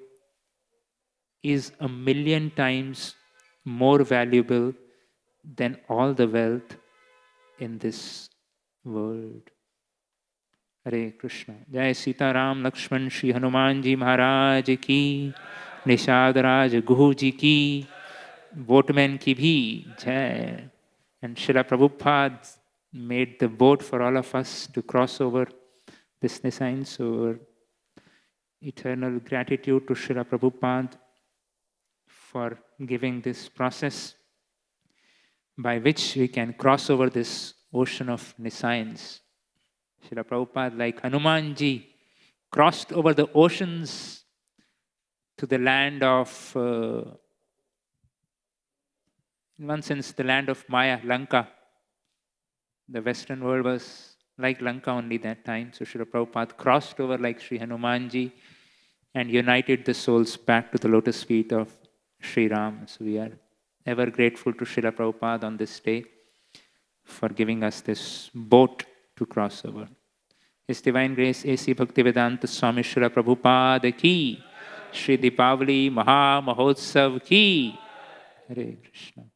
is a million times more valuable then all the wealth in this world. Hare Krishna. Jai Sita Ram Lakshman Shri Hanumanji Maharaj Ki Nishad Raj Guhuji Ki Boatman Ki Bhi Jai. And Srila Prabhupada made the boat for all of us to cross over this Nisayan. So eternal gratitude to Srila Prabhupada for giving this process by which we can cross over this ocean of nescience. Srila Prabhupada, like Hanumanji, crossed over the oceans to the land of, uh, in one sense, the land of Maya, Lanka. The Western world was like Lanka only that time. So Srila Prabhupada crossed over like Sri Hanumanji and united the souls back to the lotus feet of Sri Ram. So we are ever grateful to Srila Prabhupada on this day for giving us this boat to cross over. His Divine Grace A.C. Bhaktivedanta Swami Srila Prabhupada ki, Shri Dipavali Maha Mahotsav ki. Hare Krishna.